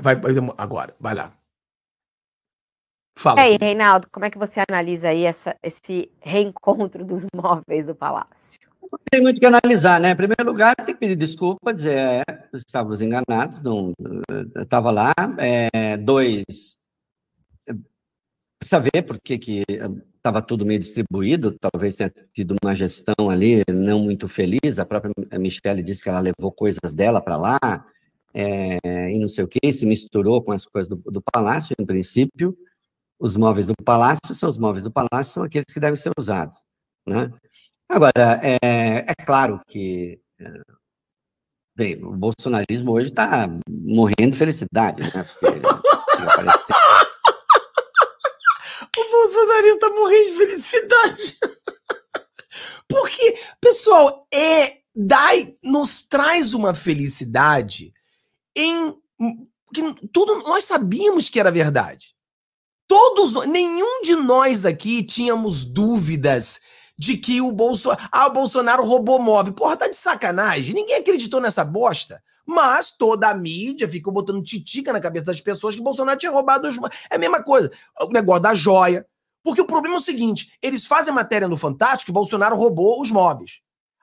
Speaker 1: Vai, agora, vai lá. Fala. E aí,
Speaker 5: Reinaldo, como é que você analisa aí essa, esse reencontro dos móveis do palácio?
Speaker 6: Não tem muito o que analisar, né? Em primeiro lugar, tem que pedir desculpa, dizer, é, estávamos enganados, não eh, estava lá. É, dois, precisa ver por que estava eh, tudo meio distribuído, talvez tenha tido uma gestão ali não muito feliz, a própria Michelle disse que ela levou coisas dela para lá, é, e não sei o que, se misturou com as coisas do, do palácio, em princípio, os móveis do palácio são os móveis do palácio, são aqueles que devem ser usados. Né? Agora, é, é claro que é, bem, o bolsonarismo hoje está né? tá morrendo de felicidade, né? Porque,
Speaker 1: o bolsonarismo está morrendo de felicidade. Porque, pessoal, é, dai nos traz uma felicidade em hum, que tudo nós sabíamos que era verdade todos, nenhum de nós aqui tínhamos dúvidas de que o Bolsonaro, ah, o Bolsonaro roubou móvel. Porra, tá de sacanagem. Ninguém acreditou nessa bosta. Mas toda a mídia ficou botando titica na cabeça das pessoas que Bolsonaro tinha roubado os É a mesma coisa. O negócio da joia. Porque o problema é o seguinte: eles fazem matéria no Fantástico que Bolsonaro roubou os móveis.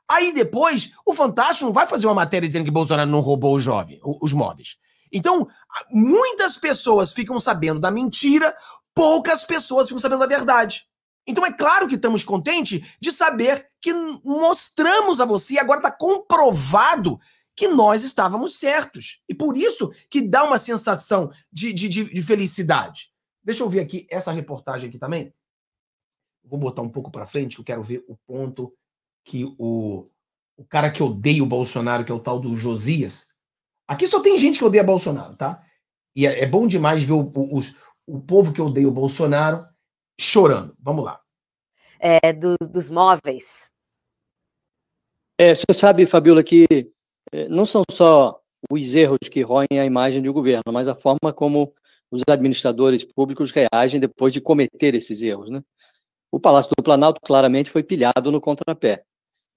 Speaker 1: Aí depois, o Fantástico não vai fazer uma matéria dizendo que Bolsonaro não roubou os, jovem, os móveis. Então, muitas pessoas ficam sabendo da mentira poucas pessoas ficam sabendo a verdade. Então é claro que estamos contentes de saber que mostramos a você e agora está comprovado que nós estávamos certos. E por isso que dá uma sensação de, de, de felicidade. Deixa eu ver aqui essa reportagem aqui também. Vou botar um pouco para frente, eu quero ver o ponto que o, o cara que odeia o Bolsonaro, que é o tal do Josias. Aqui só tem gente que odeia Bolsonaro, tá? E é, é bom demais ver o, o, os, o povo que odeia o Bolsonaro
Speaker 7: chorando. Vamos lá.
Speaker 5: É, do, dos móveis.
Speaker 7: É, você sabe, Fabiola, que é, não são só os erros que roem a imagem do governo, mas a forma como os administradores públicos reagem depois de cometer esses erros. Né? O Palácio do Planalto claramente foi pilhado no contrapé.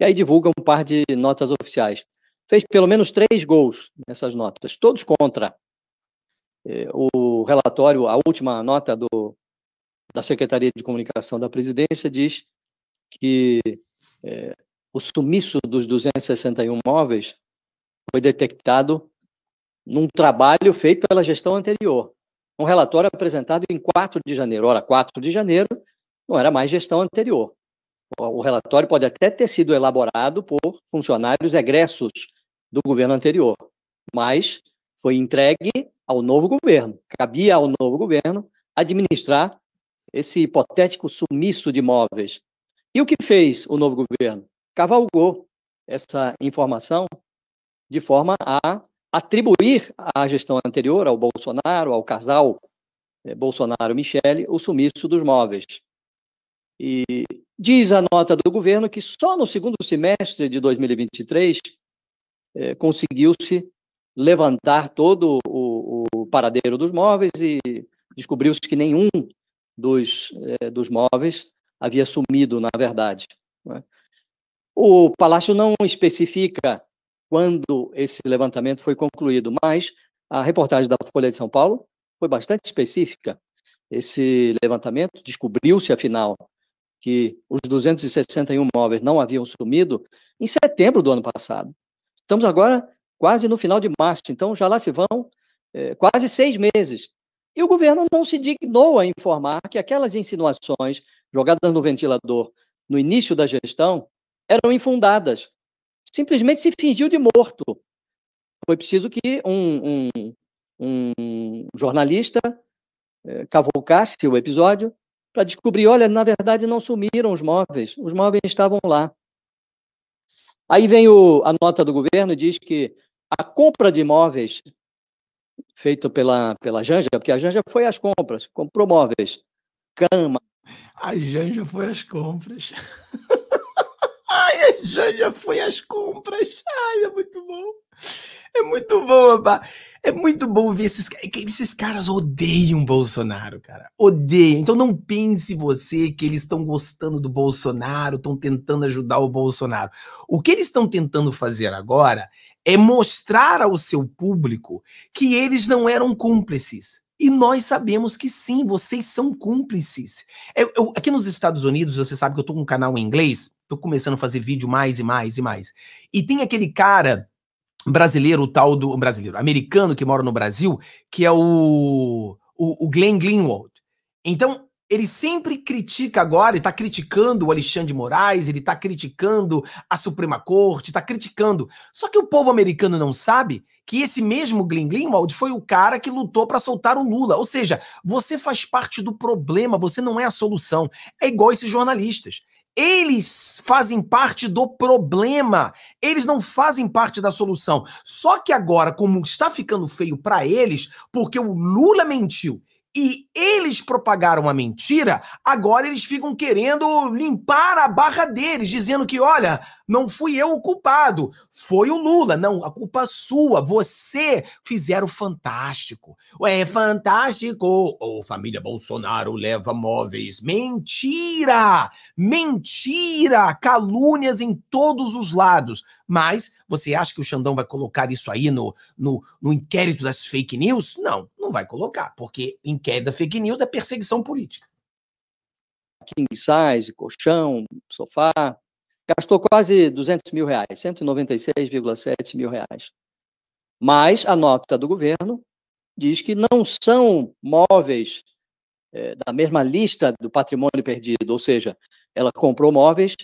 Speaker 7: E aí divulga um par de notas oficiais. Fez pelo menos três gols nessas notas, todos contra é, o relatório, a última nota do, da Secretaria de Comunicação da Presidência diz que é, o sumiço dos 261 móveis foi detectado num trabalho feito pela gestão anterior. Um relatório apresentado em 4 de janeiro. Ora, 4 de janeiro não era mais gestão anterior. O relatório pode até ter sido elaborado por funcionários egressos do governo anterior, mas foi entregue ao novo governo. Cabia ao novo governo administrar esse hipotético sumiço de imóveis. E o que fez o novo governo? Cavalgou essa informação de forma a atribuir à gestão anterior, ao Bolsonaro, ao casal eh, Bolsonaro-Michele, o sumiço dos móveis. E diz a nota do governo que só no segundo semestre de 2023 é, eh, conseguiu-se levantar todo o paradeiro dos móveis e descobriu-se que nenhum dos, eh, dos móveis havia sumido, na verdade. Né? O Palácio não especifica quando esse levantamento foi concluído, mas a reportagem da Folha de São Paulo foi bastante específica. Esse levantamento descobriu-se, afinal, que os 261 móveis não haviam sumido em setembro do ano passado. Estamos agora quase no final de março, então já lá se vão é, quase seis meses. E o governo não se dignou a informar que aquelas insinuações jogadas no ventilador no início da gestão eram infundadas. Simplesmente se fingiu de morto. Foi preciso que um, um, um jornalista é, cavalcasse o episódio para descobrir: olha, na verdade não sumiram os móveis, os móveis estavam lá. Aí vem o, a nota do governo e diz que a compra de imóveis feito pela, pela Janja, porque a Janja foi às compras, comprou móveis, cama.
Speaker 1: A Janja foi às compras. Ai, a Janja foi às compras. Ai, é muito bom. É muito bom, rapaz. É muito bom ver esses, esses caras odeiam Bolsonaro, cara. Odeiam. Então não pense você que eles estão gostando do Bolsonaro, estão tentando ajudar o Bolsonaro. O que eles estão tentando fazer agora é mostrar ao seu público que eles não eram cúmplices. E nós sabemos que sim, vocês são cúmplices. Eu, é, eu, aqui nos Estados Unidos, você sabe que eu estou com um canal em inglês, estou começando a fazer vídeo mais e mais e mais. E tem aquele cara brasileiro, o tal do brasileiro, americano que mora no Brasil, que é o, o, o Glenn Greenwald. Então, ele sempre critica agora, ele está criticando o Alexandre de Moraes, ele está criticando a Suprema Corte, está criticando. Só que o povo americano não sabe que esse mesmo Glenn Greenwald foi o cara que lutou para soltar o Lula. Ou seja, você faz parte do problema, você não é a solução. É igual esses jornalistas. Eles fazem parte do problema. Eles não fazem parte da solução. Só que agora, como está ficando feio para eles, porque o Lula mentiu e eles propagaram a mentira, agora eles ficam querendo limpar a barra deles, dizendo que, olha, não fui eu o culpado, foi o Lula. Não, a culpa é sua, você fizeram fantástico. É fantástico. Ou oh, família Bolsonaro leva móveis. Mentira! Mentira! Calúnias em todos os lados. Mas você acha que o Xandão vai colocar isso aí no, no, no inquérito das fake
Speaker 7: news? Não, não vai colocar, porque inquérito da fake news é perseguição política. King size, colchão, sofá, gastou quase 200 mil reais, 196,7 mil reais. Mas a nota do governo diz que não são móveis é, da mesma lista do patrimônio perdido, ou seja, ela comprou móveis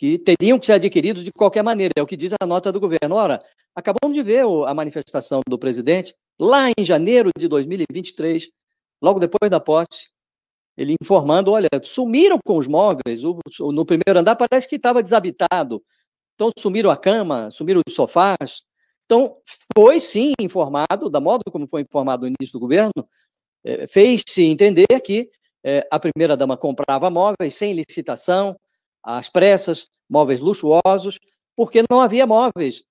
Speaker 7: que teriam que ser adquiridos de qualquer maneira. É o que diz a nota do governo. Ora, acabamos de ver a manifestação do presidente lá em janeiro de 2023, logo depois da posse, ele informando, olha, sumiram com os móveis, no primeiro andar parece que estava desabitado, então sumiram a cama, sumiram os sofás, então foi sim informado, da modo como foi informado no início do governo, eh, fez-se entender que eh, a primeira-dama comprava móveis sem licitação, às pressas, móveis luxuosos, porque não havia móveis,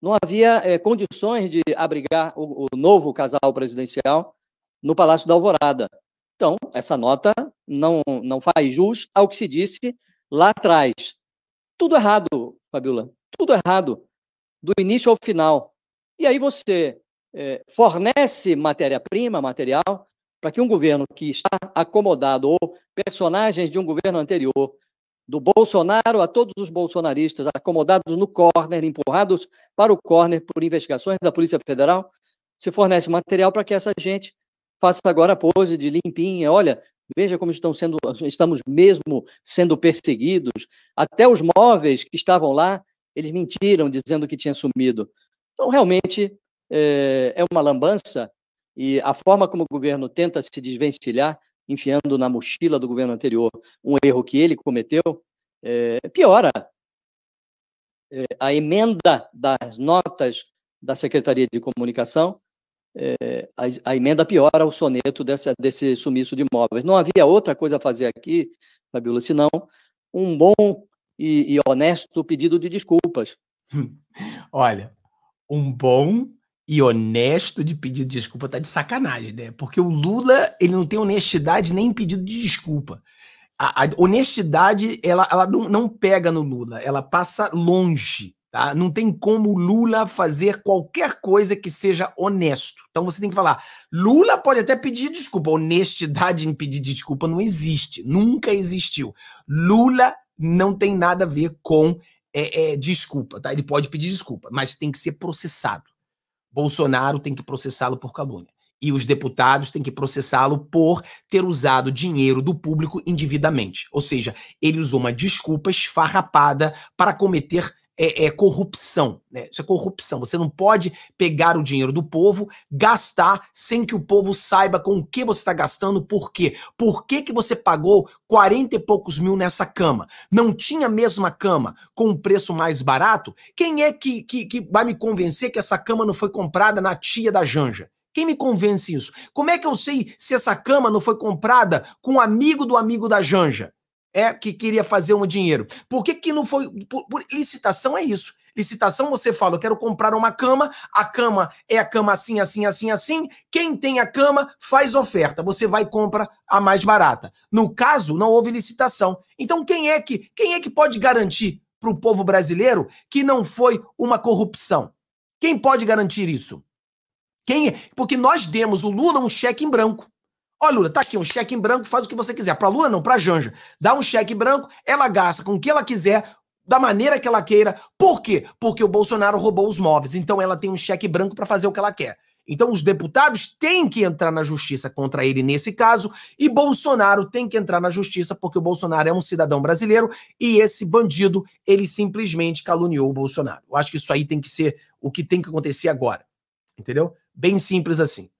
Speaker 7: não havia é, condições de abrigar o, o novo casal presidencial no Palácio da Alvorada. Então, essa nota não, não faz jus ao que se disse lá atrás. Tudo errado, Fabiola, tudo errado, do início ao final. E aí você é, fornece matéria-prima, material, para que um governo que está acomodado, ou personagens de um governo anterior do Bolsonaro a todos os bolsonaristas acomodados no corner, empurrados para o corner por investigações da Polícia Federal, se fornece material para que essa gente faça agora a pose de limpinha. Olha, veja como estão sendo, estamos mesmo sendo perseguidos. Até os móveis que estavam lá, eles mentiram dizendo que tinha sumido. Então, realmente, é, é uma lambança e a forma como o governo tenta se desvencilhar enfiando na mochila do governo anterior um erro que ele cometeu, é, piora é, a emenda das notas da Secretaria de Comunicação, é, a, a, emenda piora o soneto dessa, desse sumiço de imóveis. Não havia outra coisa a fazer aqui, Fabiola, senão um bom e, e honesto pedido de desculpas.
Speaker 1: Olha, um bom e honesto de pedido de desculpa tá de sacanagem, né? Porque o Lula, ele não tem honestidade nem em pedido de desculpa. A, a honestidade, ela, ela não, não, pega no Lula, ela passa longe, tá? Não tem como o Lula fazer qualquer coisa que seja honesto. Então você tem que falar, Lula pode até pedir desculpa, honestidade em pedir desculpa não existe, nunca existiu. Lula não tem nada a ver com é, é, desculpa, tá? Ele pode pedir desculpa, mas tem que ser processado. Bolsonaro tem que processá-lo por calúnia. E os deputados têm que processá-lo por ter usado dinheiro do público indevidamente. Ou seja, ele usou uma desculpa esfarrapada para cometer é, é corrupção. Né? Isso é corrupção. Você não pode pegar o dinheiro do povo, gastar sem que o povo saiba com o que você está gastando, por quê. Por que, que você pagou 40 e poucos mil nessa cama? Não tinha a mesma cama com um preço mais barato? Quem é que, que, que vai me convencer que essa cama não foi comprada na tia da Janja? Quem me convence isso? Como é que eu sei se essa cama não foi comprada com um amigo do amigo da Janja? é que queria fazer um dinheiro. Por que, que não foi. Por, por, licitação é isso. Licitação, você fala, eu quero comprar uma cama, a cama é a cama assim, assim, assim, assim. Quem tem a cama faz oferta. Você vai e compra a mais barata. No caso, não houve licitação. Então, quem é que, quem é que pode garantir para o povo brasileiro que não foi uma corrupção? Quem pode garantir isso? Quem? É? Porque nós demos o Lula um cheque em branco. Ó, Lula, tá aqui um cheque em branco, faz o que você quiser. Pra Lula não, pra Janja. Dá um cheque branco, ela gasta com o que ela quiser, da maneira que ela queira. Por quê? Porque o Bolsonaro roubou os móveis. Então ela tem um cheque branco para fazer o que ela quer. Então os deputados têm que entrar na justiça contra ele nesse caso e Bolsonaro tem que entrar na justiça porque o Bolsonaro é um cidadão brasileiro e esse bandido, ele simplesmente caluniou o Bolsonaro. Eu acho que isso aí tem que ser o que tem que acontecer agora. Entendeu? Bem simples assim.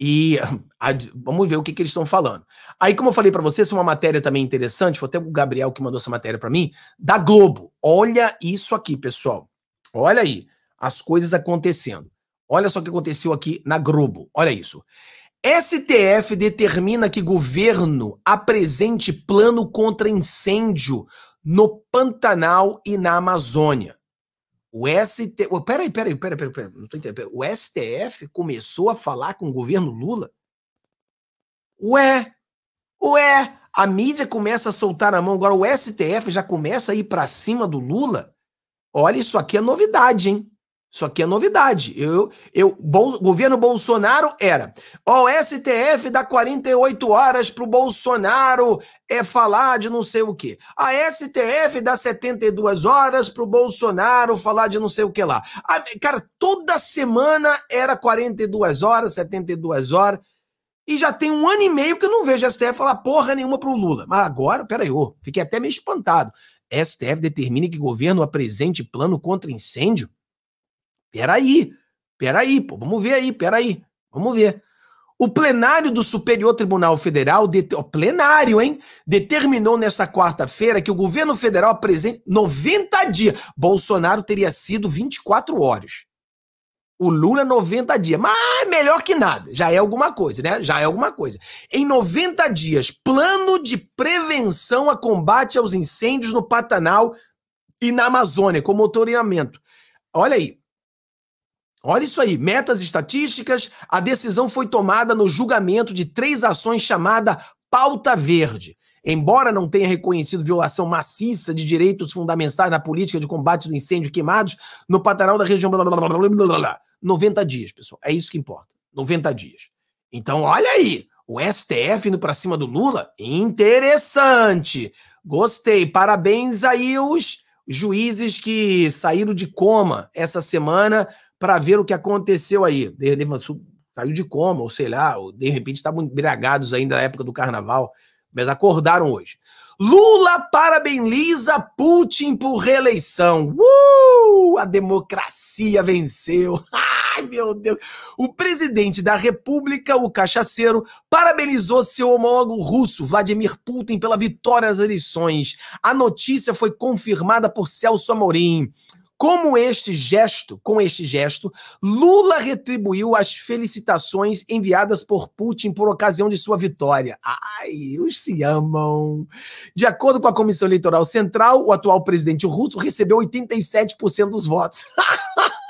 Speaker 1: E a, vamos ver o que, que eles estão falando. Aí, como eu falei para vocês, uma matéria também interessante, foi até o Gabriel que mandou essa matéria para mim, da Globo. Olha isso aqui, pessoal. Olha aí as coisas acontecendo. Olha só o que aconteceu aqui na Globo. Olha isso. STF determina que governo apresente plano contra incêndio no Pantanal e na Amazônia. O ST... Peraí, peraí, peraí, peraí, peraí, não tô entendendo. O STF começou a falar com o governo Lula? Ué, ué, a mídia começa a soltar a mão, agora o STF já começa a ir para cima do Lula? Olha, isso aqui é novidade, hein? Isso aqui é novidade. Eu, eu, governo Bolsonaro era. Ó, o STF dá 48 horas para o Bolsonaro é falar de não sei o quê. A STF dá 72 horas para o Bolsonaro falar de não sei o que lá. A, cara, toda semana era 42 horas, 72 horas. E já tem um ano e meio que eu não vejo a STF falar porra nenhuma pro Lula. Mas agora, peraí, eu fiquei até meio espantado. STF determina que governo apresente plano contra incêndio? Peraí, peraí, pô, vamos ver aí, peraí, vamos ver. O plenário do Superior Tribunal Federal, o plenário, hein, determinou nessa quarta-feira que o governo federal apresente 90 dias. Bolsonaro teria sido 24 horas. O Lula 90 dias, mas melhor que nada, já é alguma coisa, né? Já é alguma coisa. Em 90 dias, plano de prevenção a combate aos incêndios no Pantanal e na Amazônia, com motoreamento. Olha aí, Olha isso aí, metas estatísticas. A decisão foi tomada no julgamento de três ações chamada pauta verde. Embora não tenha reconhecido violação maciça de direitos fundamentais na política de combate do incêndio queimados no Pantanal da região. Blá, blá, blá, 90 dias, pessoal. É isso que importa. 90 dias. Então, olha aí. O STF indo para cima do Lula. Interessante. Gostei. Parabéns aí os juízes que saíram de coma essa semana para ver o que aconteceu aí. De repente saiu de coma, ou sei lá, ou de repente estavam tá embriagados ainda na época do carnaval, mas acordaram hoje. Lula parabeniza Putin por reeleição. Uh! A democracia venceu. Ai, meu Deus. O presidente da República, o cachaceiro, parabenizou seu homólogo russo, Vladimir Putin, pela vitória nas eleições. A notícia foi confirmada por Celso Amorim. Como este gesto, com este gesto, Lula retribuiu as felicitações enviadas por Putin por ocasião de sua vitória. Ai, os se amam. De acordo com a Comissão Eleitoral Central, o atual presidente russo recebeu 87% dos votos.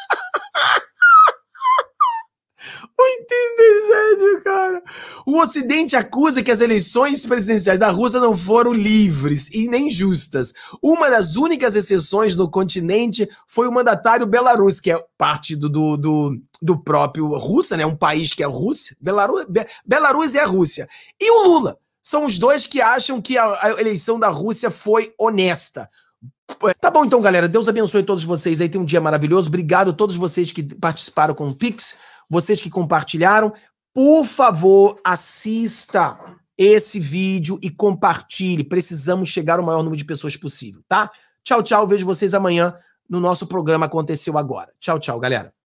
Speaker 1: 87, cara. O Ocidente acusa que as eleições presidenciais da Rússia não foram livres e nem justas. Uma das únicas exceções no continente foi o mandatário Belarus, que é parte do, do, do próprio Rússia, né? Um país que é Rússia. Belarus, Be, Belarus é a Rússia. E o Lula. São os dois que acham que a, a eleição da Rússia foi honesta. Tá bom então, galera. Deus abençoe todos vocês aí. Tem um dia maravilhoso. Obrigado a todos vocês que participaram com o Pix vocês que compartilharam, por favor, assista esse vídeo e compartilhe. Precisamos chegar ao maior número de pessoas possível, tá? Tchau, tchau. Vejo vocês amanhã no nosso programa Aconteceu Agora. Tchau, tchau, galera.